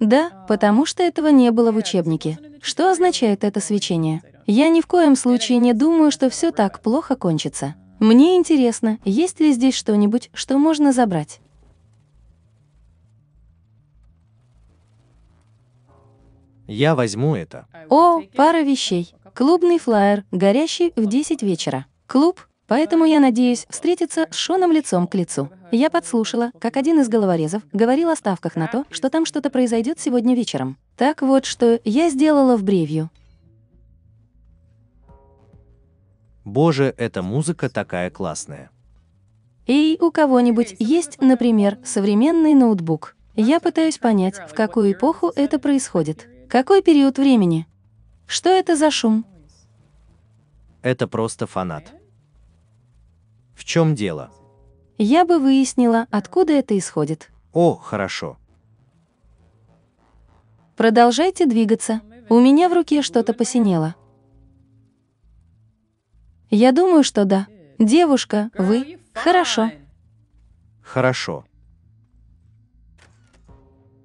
Да, потому что этого не было в учебнике. Что означает это свечение? Я ни в коем случае не думаю, что все так плохо кончится. Мне интересно, есть ли здесь что-нибудь, что можно забрать. Я возьму это. О, пара вещей. Клубный флаер, горящий в 10 вечера. Клуб, поэтому я надеюсь встретиться с Шоном лицом к лицу. Я подслушала, как один из головорезов говорил о ставках на то, что там что-то произойдет сегодня вечером. Так вот, что я сделала в Бревью. Боже, эта музыка такая классная. И у кого-нибудь есть, например, современный ноутбук. Я пытаюсь понять, в какую эпоху это происходит. Какой период времени? Что это за шум? Это просто фанат. В чем дело? Я бы выяснила, откуда это исходит. О, хорошо. Продолжайте двигаться. У меня в руке что-то посинело. Я думаю, что да. Девушка, вы... Хорошо. Хорошо.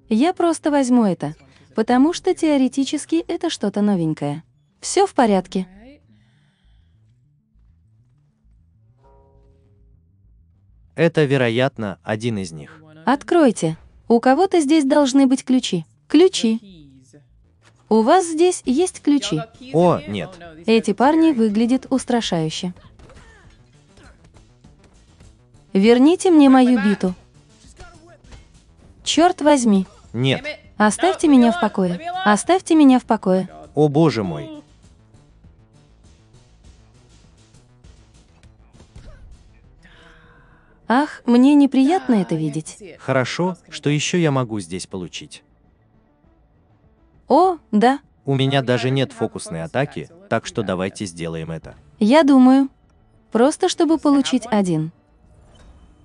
Я просто возьму это потому что теоретически это что-то новенькое. Все в порядке. Это, вероятно, один из них. Откройте. У кого-то здесь должны быть ключи. Ключи. У вас здесь есть ключи. О, нет. Эти парни выглядят устрашающе. Верните мне мою биту. Черт возьми. Нет. Оставьте меня в покое. Оставьте меня в покое. О боже мой. Ах, мне неприятно это видеть. Хорошо, что еще я могу здесь получить? О, да. У меня даже нет фокусной атаки, так что давайте сделаем это. Я думаю. Просто чтобы получить один.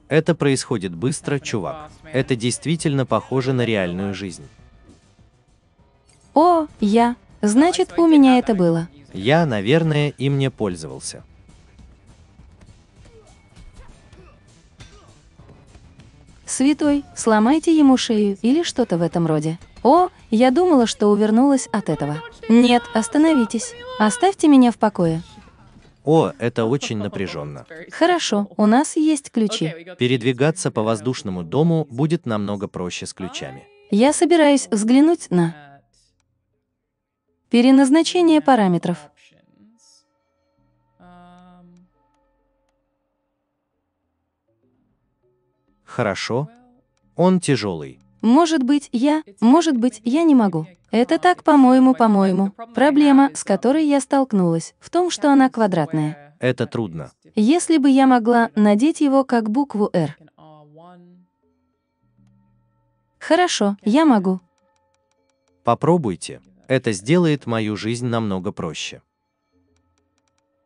Это происходит быстро, чувак. Это действительно похоже на реальную жизнь. О, я. Значит, у меня это было. Я, наверное, им не пользовался. Святой, сломайте ему шею или что-то в этом роде. О, я думала, что увернулась от этого. Нет, остановитесь. Оставьте меня в покое. О, это очень напряженно. Хорошо, у нас есть ключи. Передвигаться по воздушному дому будет намного проще с ключами. Я собираюсь взглянуть на... Переназначение параметров. Хорошо. Он тяжелый. Может быть, я, может быть, я не могу. Это так, по-моему, по-моему. Проблема, с которой я столкнулась, в том, что она квадратная. Это трудно. Если бы я могла надеть его как букву R. Хорошо, я могу. Попробуйте. Это сделает мою жизнь намного проще.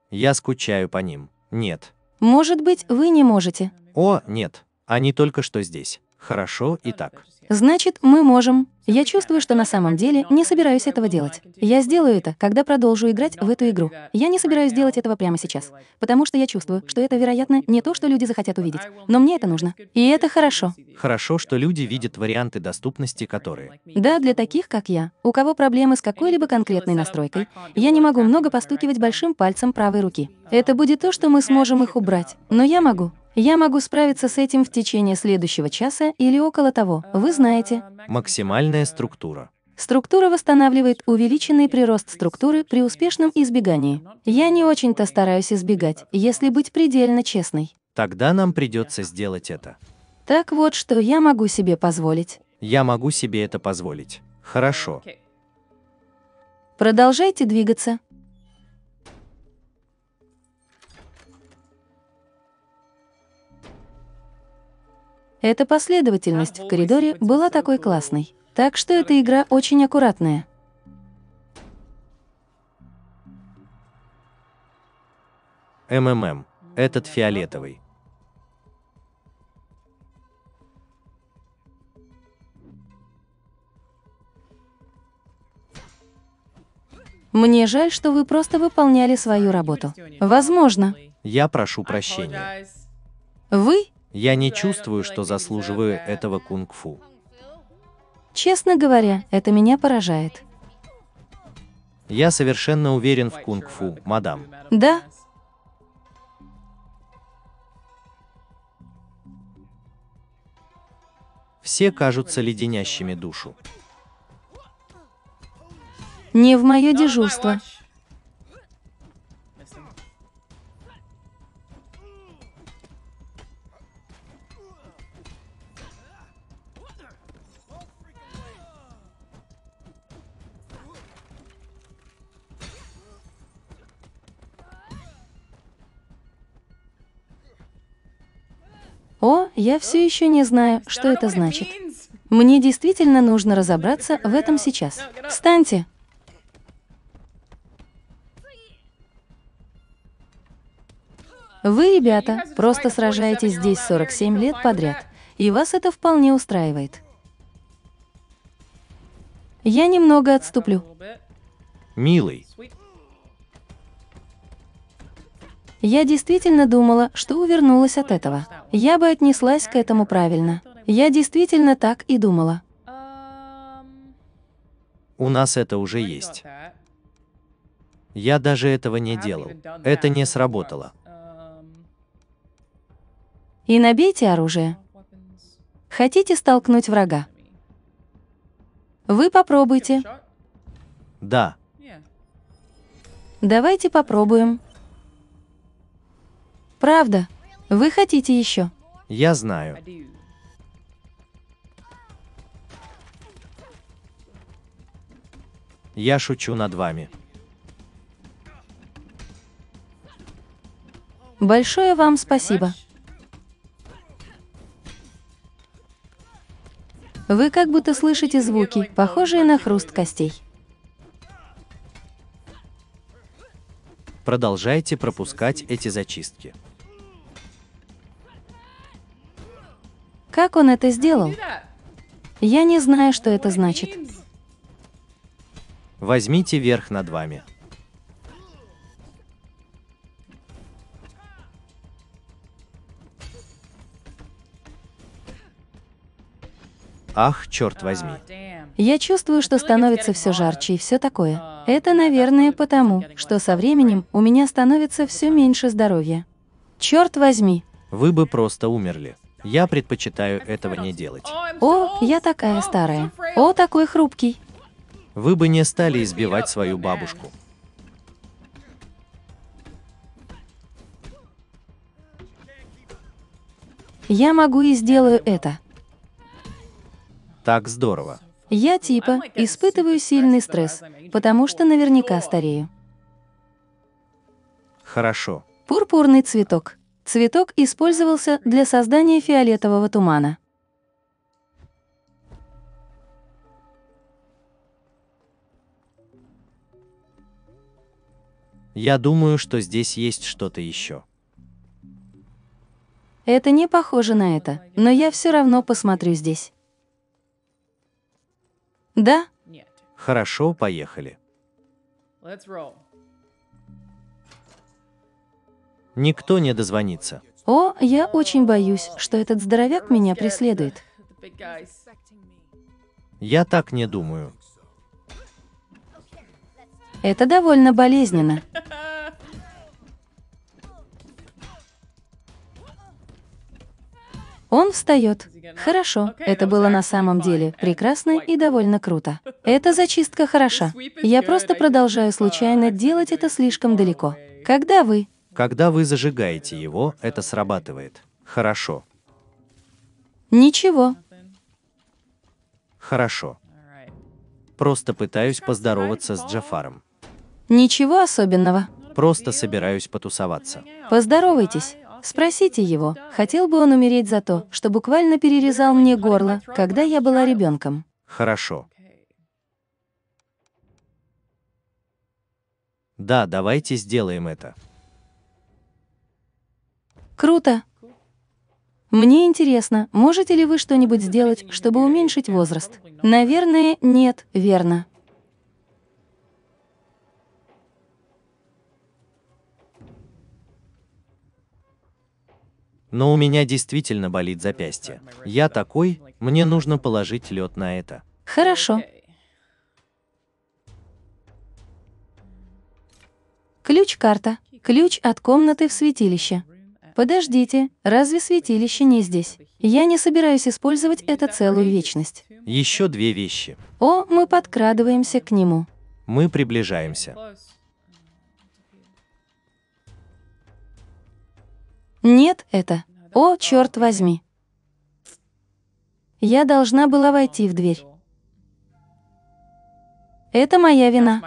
Я скучаю по ним. Нет. Может быть, вы не можете. О, нет. Они только что здесь. Хорошо и так. Значит, мы можем. Я чувствую, что на самом деле не собираюсь этого делать. Я сделаю это, когда продолжу играть в эту игру. Я не собираюсь делать этого прямо сейчас, потому что я чувствую, что это, вероятно, не то, что люди захотят увидеть, но мне это нужно. И это хорошо. Хорошо, что люди видят варианты доступности, которые... Да, для таких, как я, у кого проблемы с какой-либо конкретной настройкой, я не могу много постукивать большим пальцем правой руки. Это будет то, что мы сможем их убрать, но я могу. Я могу справиться с этим в течение следующего часа или около того, вы знаете. Максимальная структура. Структура восстанавливает увеличенный прирост структуры при успешном избегании. Я не очень-то стараюсь избегать, если быть предельно честной. Тогда нам придется сделать это. Так вот, что я могу себе позволить. Я могу себе это позволить. Хорошо. Продолжайте двигаться. Эта последовательность в коридоре была такой классной. Так что эта игра очень аккуратная. МММ. Этот фиолетовый. Мне жаль, что вы просто выполняли свою работу. Возможно. Я прошу прощения. Вы я не чувствую, что заслуживаю этого кунг-фу. Честно говоря, это меня поражает. Я совершенно уверен в кунг-фу, мадам. Да. Все кажутся леденящими душу. Не в мое дежурство. О, я все еще не знаю, что это значит. Мне действительно нужно разобраться в этом сейчас. Встаньте! Вы, ребята, просто сражаетесь здесь 47 лет подряд, и вас это вполне устраивает. Я немного отступлю. Милый, я действительно думала, что увернулась от этого. Я бы отнеслась к этому правильно. Я действительно так и думала. У нас это уже есть. Я даже этого не делал. Это не сработало. И набейте оружие. Хотите столкнуть врага? Вы попробуйте. Да. Давайте попробуем. Правда? Вы хотите еще? Я знаю. Я шучу над вами. Большое вам спасибо. Вы как будто слышите звуки, похожие на хруст костей. Продолжайте пропускать эти зачистки. Как он это сделал? Я не знаю, что это значит. Возьмите верх над вами. Ах, черт возьми. Я чувствую, что становится все жарче и все такое. Это, наверное, потому, что со временем у меня становится все меньше здоровья. Черт возьми. Вы бы просто умерли. Я предпочитаю этого не делать. О, я такая старая. О, такой хрупкий. Вы бы не стали избивать свою бабушку. Я могу и сделаю это. Так здорово. Я типа испытываю сильный стресс, потому что наверняка старею. Хорошо. Пурпурный цветок. Цветок использовался для создания фиолетового тумана. Я думаю, что здесь есть что-то еще. Это не похоже на это, но я все равно посмотрю здесь. Да? Хорошо, поехали. Let's roll. Никто не дозвонится. О, я очень боюсь, что этот здоровяк меня преследует. Я так не думаю. Это довольно болезненно. Он встает. Хорошо, это было на самом деле прекрасно и довольно круто. Эта зачистка хороша. Я просто продолжаю случайно делать это слишком далеко. Когда вы когда вы зажигаете его, это срабатывает. Хорошо. Ничего. Хорошо. Просто пытаюсь поздороваться с Джафаром. Ничего особенного. Просто собираюсь потусоваться. Поздоровайтесь. Спросите его, хотел бы он умереть за то, что буквально перерезал мне горло, когда я была ребенком. Хорошо. Да, давайте сделаем это. Круто! Мне интересно, можете ли вы что-нибудь сделать, чтобы уменьшить возраст? Наверное, нет, верно. Но у меня действительно болит запястье. Я такой, мне нужно положить лед на это. Хорошо. Ключ-карта. Ключ от комнаты в святилище. Подождите, разве святилище не здесь? Я не собираюсь использовать это целую вечность. Еще две вещи. О, мы подкрадываемся к нему. Мы приближаемся. Нет, это. О, черт возьми. Я должна была войти в дверь. Это моя вина.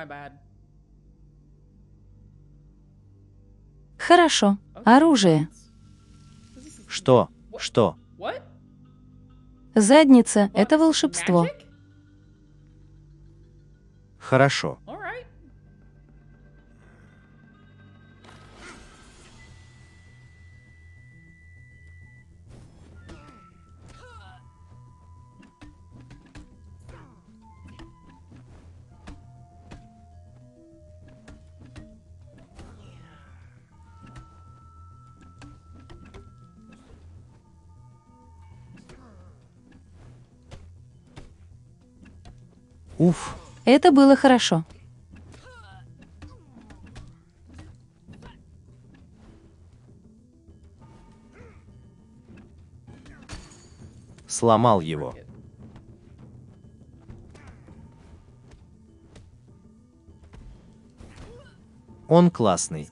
Хорошо. Оружие. Что? Что? Задница – это волшебство. Хорошо. Уф. Это было хорошо. Сломал его. Он классный.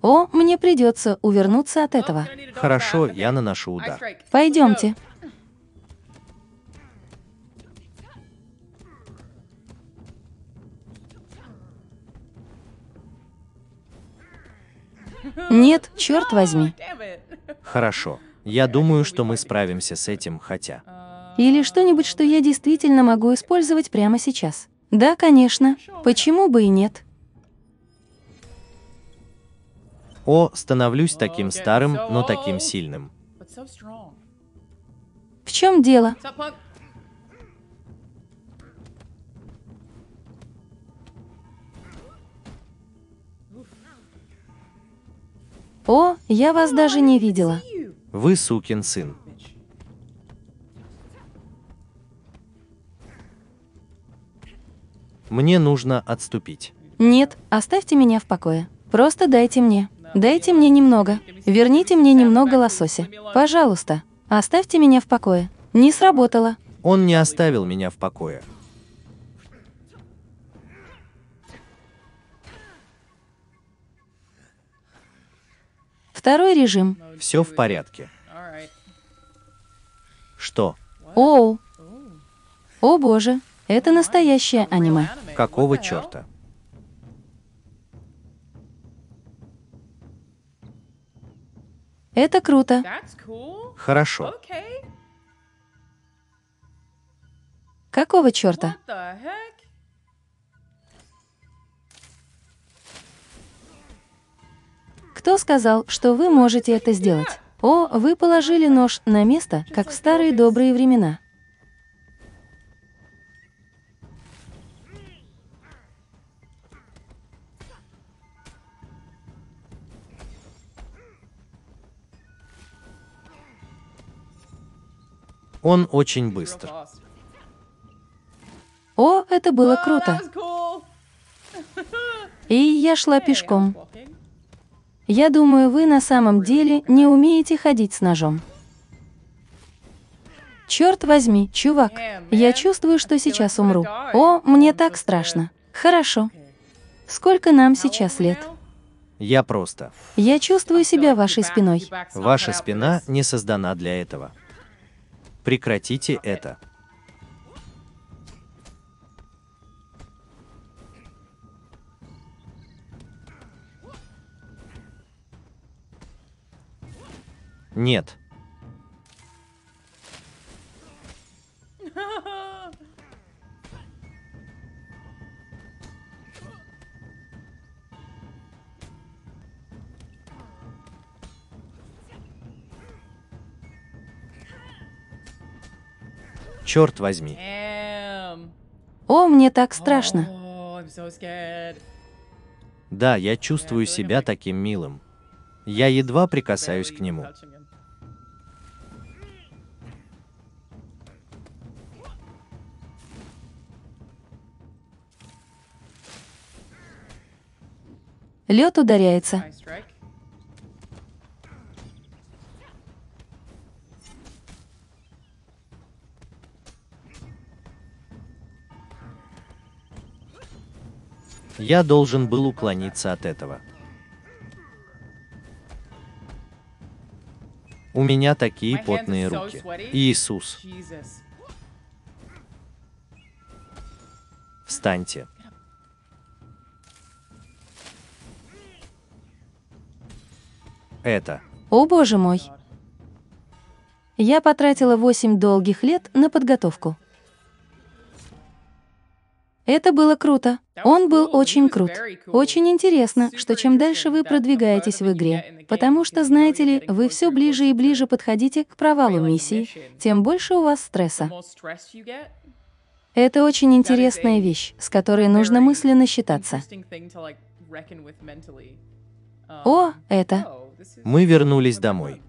О, мне придется увернуться от этого. Хорошо, я наношу удар. Пойдемте. Нет, черт возьми. Хорошо. Я думаю, что мы справимся с этим, хотя... Или что-нибудь, что я действительно могу использовать прямо сейчас. Да, конечно. Почему бы и нет? О, становлюсь таким старым, но таким сильным. В чем дело? О, я вас даже не видела. Вы сукин сын. Мне нужно отступить. Нет, оставьте меня в покое. Просто дайте мне. Дайте мне немного. Верните мне немного лосося. Пожалуйста, оставьте меня в покое. Не сработало. Он не оставил меня в покое. Второй режим. Все в порядке. Что? Оу. о боже, это настоящее аниме. Какого черта? Это круто. Хорошо. Какого черта? Кто сказал, что вы можете это сделать? О, вы положили нож на место, как в старые добрые времена. Он очень быстр. О, это было круто. И я шла пешком. Я думаю, вы на самом деле не умеете ходить с ножом. Черт возьми, чувак, я чувствую, что сейчас умру. О, мне так страшно. Хорошо. Сколько нам сейчас лет? Я просто. Я чувствую себя вашей спиной. Ваша спина не создана для этого. Прекратите это. Нет. Черт возьми. О, мне так страшно. да, я чувствую себя таким милым. Я едва прикасаюсь к нему. Лед ударяется. Я должен был уклониться от этого. У меня такие потные руки. Иисус. Встаньте. это. О боже мой. Я потратила 8 долгих лет на подготовку. Это было круто. Он был очень крут. Очень интересно, что чем дальше вы продвигаетесь в игре, потому что, знаете ли, вы все ближе и ближе подходите к провалу миссии, тем больше у вас стресса. Это очень интересная вещь, с которой нужно мысленно считаться. О, это. Мы вернулись домой.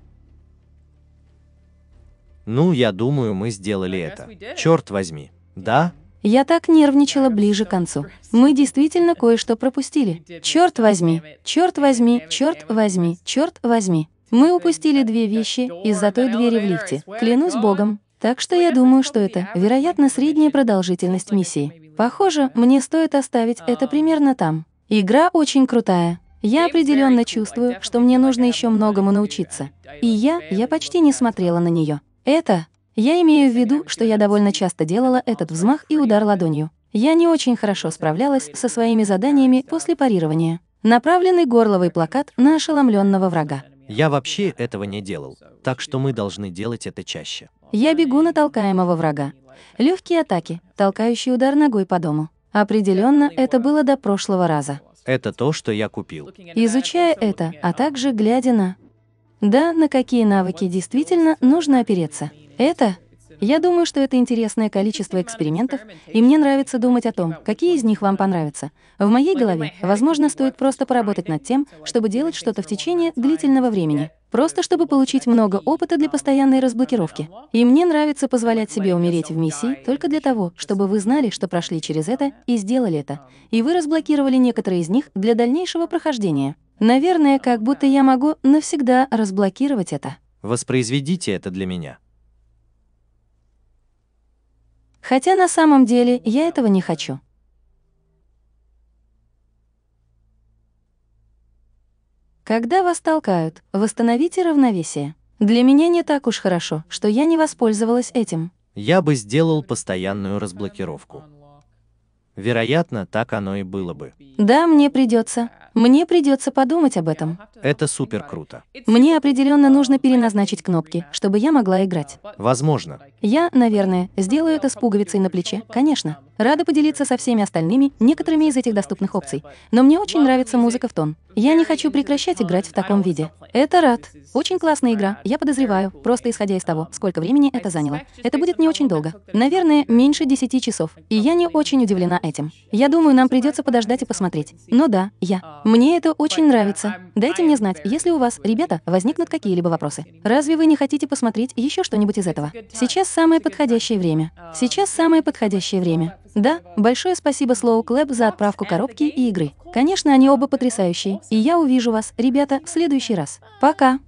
Ну, я думаю, мы сделали это. Черт возьми. Да? Я так нервничала ближе к концу. Мы действительно кое-что пропустили. Черт возьми, черт возьми, черт возьми, черт возьми. Мы упустили две вещи из-за той двери в лифте. Клянусь богом. Так что я думаю, что это, вероятно, средняя продолжительность миссии. Похоже, мне стоит оставить это примерно там. Игра очень крутая. Я определенно чувствую, что мне нужно еще многому научиться. И я, я почти не смотрела на нее. Это, я имею в виду, что я довольно часто делала этот взмах и удар ладонью. Я не очень хорошо справлялась со своими заданиями после парирования. Направленный горловый плакат на ошеломленного врага. Я вообще этого не делал, так что мы должны делать это чаще. Я бегу на толкаемого врага. Легкие атаки, толкающий удар ногой по дому. Определенно, это было до прошлого раза. Это то, что я купил. Изучая это, а также глядя на... Да, на какие навыки действительно нужно опереться. Это я думаю, что это интересное количество экспериментов, и мне нравится думать о том, какие из них вам понравятся. В моей голове, возможно, стоит просто поработать над тем, чтобы делать что-то в течение длительного времени. Просто чтобы получить много опыта для постоянной разблокировки. И мне нравится позволять себе умереть в миссии только для того, чтобы вы знали, что прошли через это и сделали это. И вы разблокировали некоторые из них для дальнейшего прохождения. Наверное, как будто я могу навсегда разблокировать это. Воспроизведите это для меня. Хотя на самом деле я этого не хочу. Когда вас толкают, восстановите равновесие. Для меня не так уж хорошо, что я не воспользовалась этим. Я бы сделал постоянную разблокировку. Вероятно, так оно и было бы. Да, мне придется. Мне придется подумать об этом. Это супер круто. Мне определенно нужно переназначить кнопки, чтобы я могла играть. Возможно. Я, наверное, сделаю это с пуговицей на плече, конечно. Рада поделиться со всеми остальными некоторыми из этих доступных опций. Но мне очень нравится музыка в тон. Я не хочу прекращать играть в таком виде. Это рад. Очень классная игра, я подозреваю, просто исходя из того, сколько времени это заняло. Это будет не очень долго. Наверное, меньше 10 часов. И я не очень удивлена этим. Я думаю, нам придется подождать и посмотреть. Но да, я. Мне это очень нравится. Дайте мне знать, если у вас, ребята, возникнут какие-либо вопросы. Разве вы не хотите посмотреть еще что-нибудь из этого? Сейчас самое подходящее время. Сейчас самое подходящее время. Да, большое спасибо Slow Club за отправку коробки и игры. Конечно, они оба потрясающие, и я увижу вас, ребята, в следующий раз. Пока!